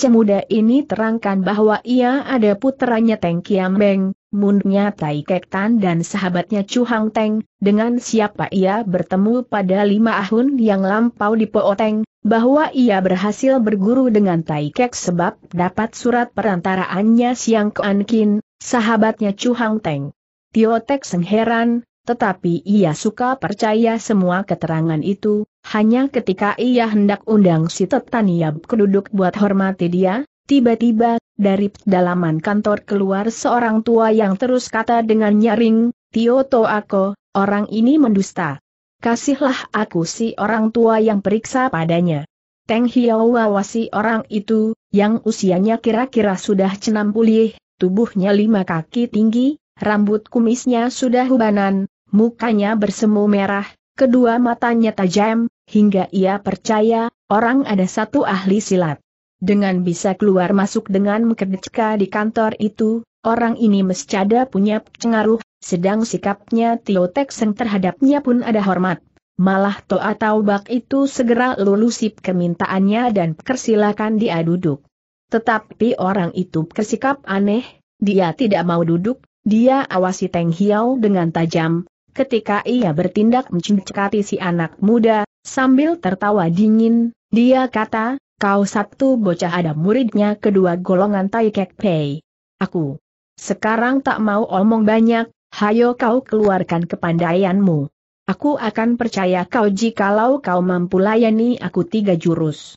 Pemuda ini terangkan bahwa ia ada putranya Teng Kiam Beng, mundnya Tai Kek Tan dan sahabatnya Chu Hang Teng, dengan siapa ia bertemu pada lima tahun yang lampau di Po Teng, bahwa ia berhasil berguru dengan Tai Kek sebab dapat surat perantaraannya Siang Kuan Kin, sahabatnya Chu Hang Teng. Tio Tek Seng heran, tetapi ia suka percaya semua keterangan itu, hanya ketika ia hendak undang si Tetaniab keduduk buat hormati dia, tiba-tiba, dari dalaman kantor keluar seorang tua yang terus kata dengan nyaring, Tio Toako, orang ini mendusta. Kasihlah aku si orang tua yang periksa padanya. Teng Hiawawa wawasi orang itu, yang usianya kira-kira sudah cenam pulih, tubuhnya lima kaki tinggi, rambut kumisnya sudah hubanan, mukanya bersemu merah, kedua matanya tajam, hingga ia percaya, orang ada satu ahli silat. Dengan bisa keluar masuk dengan mengkedecka di kantor itu, orang ini mescada punya pengaruh, sedang sikapnya Tio Tekseng terhadapnya pun ada hormat. Malah atau bak itu segera lulusip kemintaannya dan persilakan dia duduk. Tetapi orang itu bersikap aneh, dia tidak mau duduk, dia awasi Teng Hiao dengan tajam, ketika ia bertindak mencekati si anak muda, sambil tertawa dingin, dia kata, kau satu bocah ada muridnya kedua golongan Tai Kek Pei. Aku sekarang tak mau omong banyak, hayo kau keluarkan kepandaianmu. Aku akan percaya kau jikalau kau mampu layani aku tiga jurus.